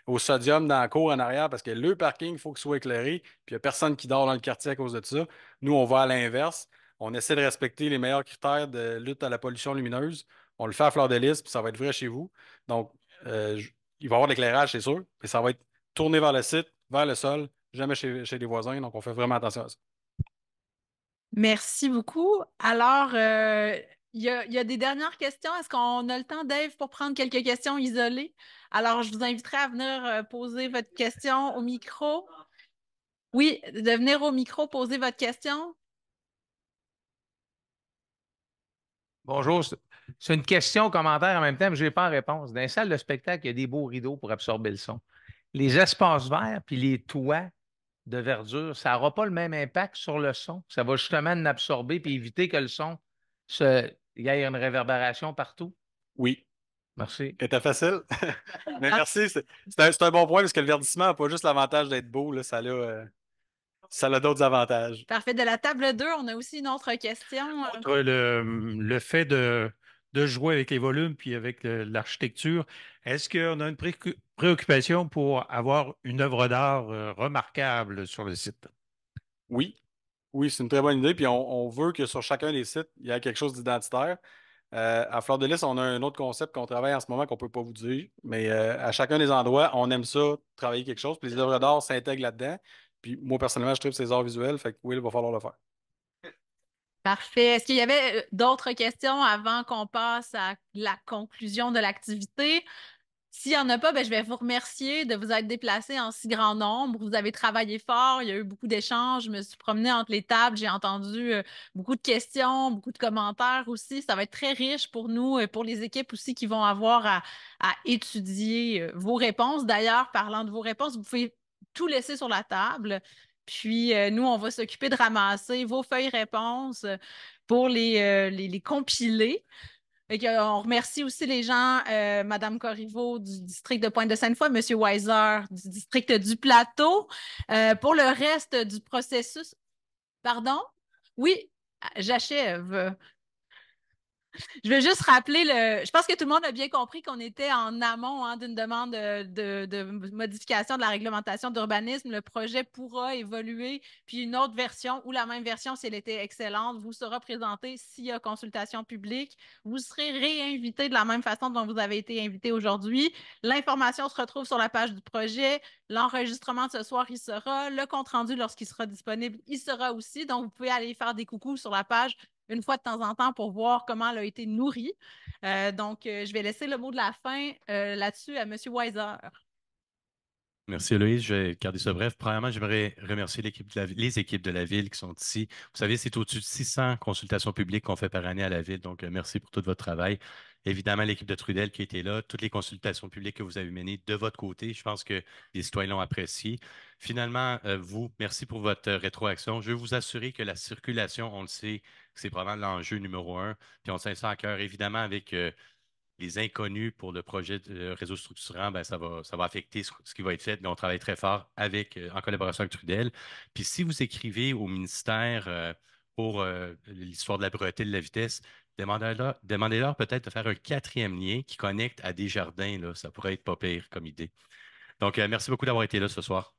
au sodium dans la cour en arrière parce que le parking, il faut qu'il soit éclairé. Puis il n'y a personne qui dort dans le quartier à cause de ça. Nous, on va à l'inverse. On essaie de respecter les meilleurs critères de lutte à la pollution lumineuse. On le fait à fleur de lys, puis ça va être vrai chez vous. Donc, je il va y avoir l'éclairage, c'est sûr, mais ça va être tourné vers le site, vers le sol, jamais chez, les voisins. Donc, on fait vraiment attention à ça. Merci beaucoup. Alors, euh, y, il y, a, des dernières questions. Est-ce qu'on a le temps, Dave, pour prendre quelques questions isolées? Alors, je vous inviterai à venir euh, poser votre question au micro. Oui, de venir au micro poser votre question. Bonjour, c'est une question, commentaire en même temps, mais je n'ai pas en réponse. Dans les salles de spectacle, il y a des beaux rideaux pour absorber le son. Les espaces verts puis les toits de verdure, ça n'aura pas le même impact sur le son. Ça va justement l'absorber puis éviter que le son se. Il y ait une réverbération partout. Oui. Merci. C'était facile. <laughs> mais ah. merci. C'est un, bon point parce que le verdissement n'a pas juste l'avantage d'être beau, là, ça a. Euh, a d'autres avantages. Parfait. De la table 2, on a aussi une autre question. le, fait de de jouer avec les volumes puis avec l'architecture. Est-ce qu'on a une préoccupation pour avoir une œuvre d'art euh, remarquable sur le site? Oui, oui, c'est une très bonne idée. Puis on, veut que sur chacun des sites, il y ait quelque chose d'identitaire. Euh, à Fleur de Lys, on a un autre concept qu'on travaille en ce moment qu'on ne peut pas vous dire, mais euh, à chacun des endroits, on aime ça, travailler quelque chose. Puis les œuvres d'art s'intègrent là-dedans. Puis moi, personnellement, je trouve ces arts visuels. Fait oui, il va falloir le faire. Parfait. Est-ce qu'il y avait euh, d'autres questions avant qu'on passe à la conclusion de l'activité? S'il n'y en a pas, ben, je vais vous remercier de vous être déplacés en si grand nombre. Vous avez travaillé fort, il y a eu beaucoup d'échanges. Je me suis promenée entre les tables, j'ai entendu euh, beaucoup de questions, beaucoup de commentaires aussi. Ça va être très riche pour nous et pour les équipes aussi qui vont avoir à étudier euh, vos réponses. D'ailleurs, parlant de vos réponses, vous pouvez tout laisser sur la table. Puis euh, nous, on va s'occuper de ramasser vos feuilles réponses euh, pour euh, les, les, compiler. Et on remercie aussi les gens, Mme Madame Corriveau du district de Pointe-de-Sainte-Foy, Monsieur Weiser du district du Plateau. pour le reste du processus, pardon? Oui, j'achève. <laughs> Je veux juste rappeler le. Je pense que tout le monde a bien compris qu'on était en amont hein, d'une demande euh, de, modification de la réglementation d'urbanisme. Le projet pourra évoluer, puis une autre version ou la même version, si elle était excellente, vous sera présentée s'il y a consultation publique. Vous serez réinvité de la même façon dont vous avez été invité aujourd'hui. L'information se retrouve sur la page du projet. L'enregistrement de ce soir, il sera. Le compte rendu, lorsqu'il sera disponible, il sera aussi. Donc, vous pouvez aller faire des coucous sur la page une fois de temps en temps pour voir comment elle a été nourrie. Euh, donc, euh, je vais laisser le mot de la fin euh, là-dessus à M. Weiser. Merci, Louise Je vais garder ça bref. Premièrement, j'aimerais remercier les équipes de la Ville qui sont ici. Vous savez, c'est au-dessus de 600 consultations publiques qu'on fait par année à la Ville. Donc, merci pour tout votre travail. Évidemment, l'équipe de Trudel qui était là, toutes les consultations publiques que vous avez menées de votre côté, je pense que les citoyens l'ont apprécié. Finalement, vous, merci pour votre rétroaction. Je veux vous assurer que la circulation, on le sait, c'est probablement l'enjeu numéro un. Puis on tient ça à cœur, évidemment, avec euh, les inconnus pour le projet de euh, réseau structurant, ben, ça, va, ça va affecter ce, qui va être fait, mais on travaille très fort avec, euh, en collaboration avec Trudel. Puis si vous écrivez au ministère pour l'histoire de la brevetée de la vitesse, demandez-leur demandez peut-être de faire un quatrième lien qui connecte à des jardins. Ça pourrait être pas pire comme idée. Donc, merci beaucoup d'avoir été là ce soir.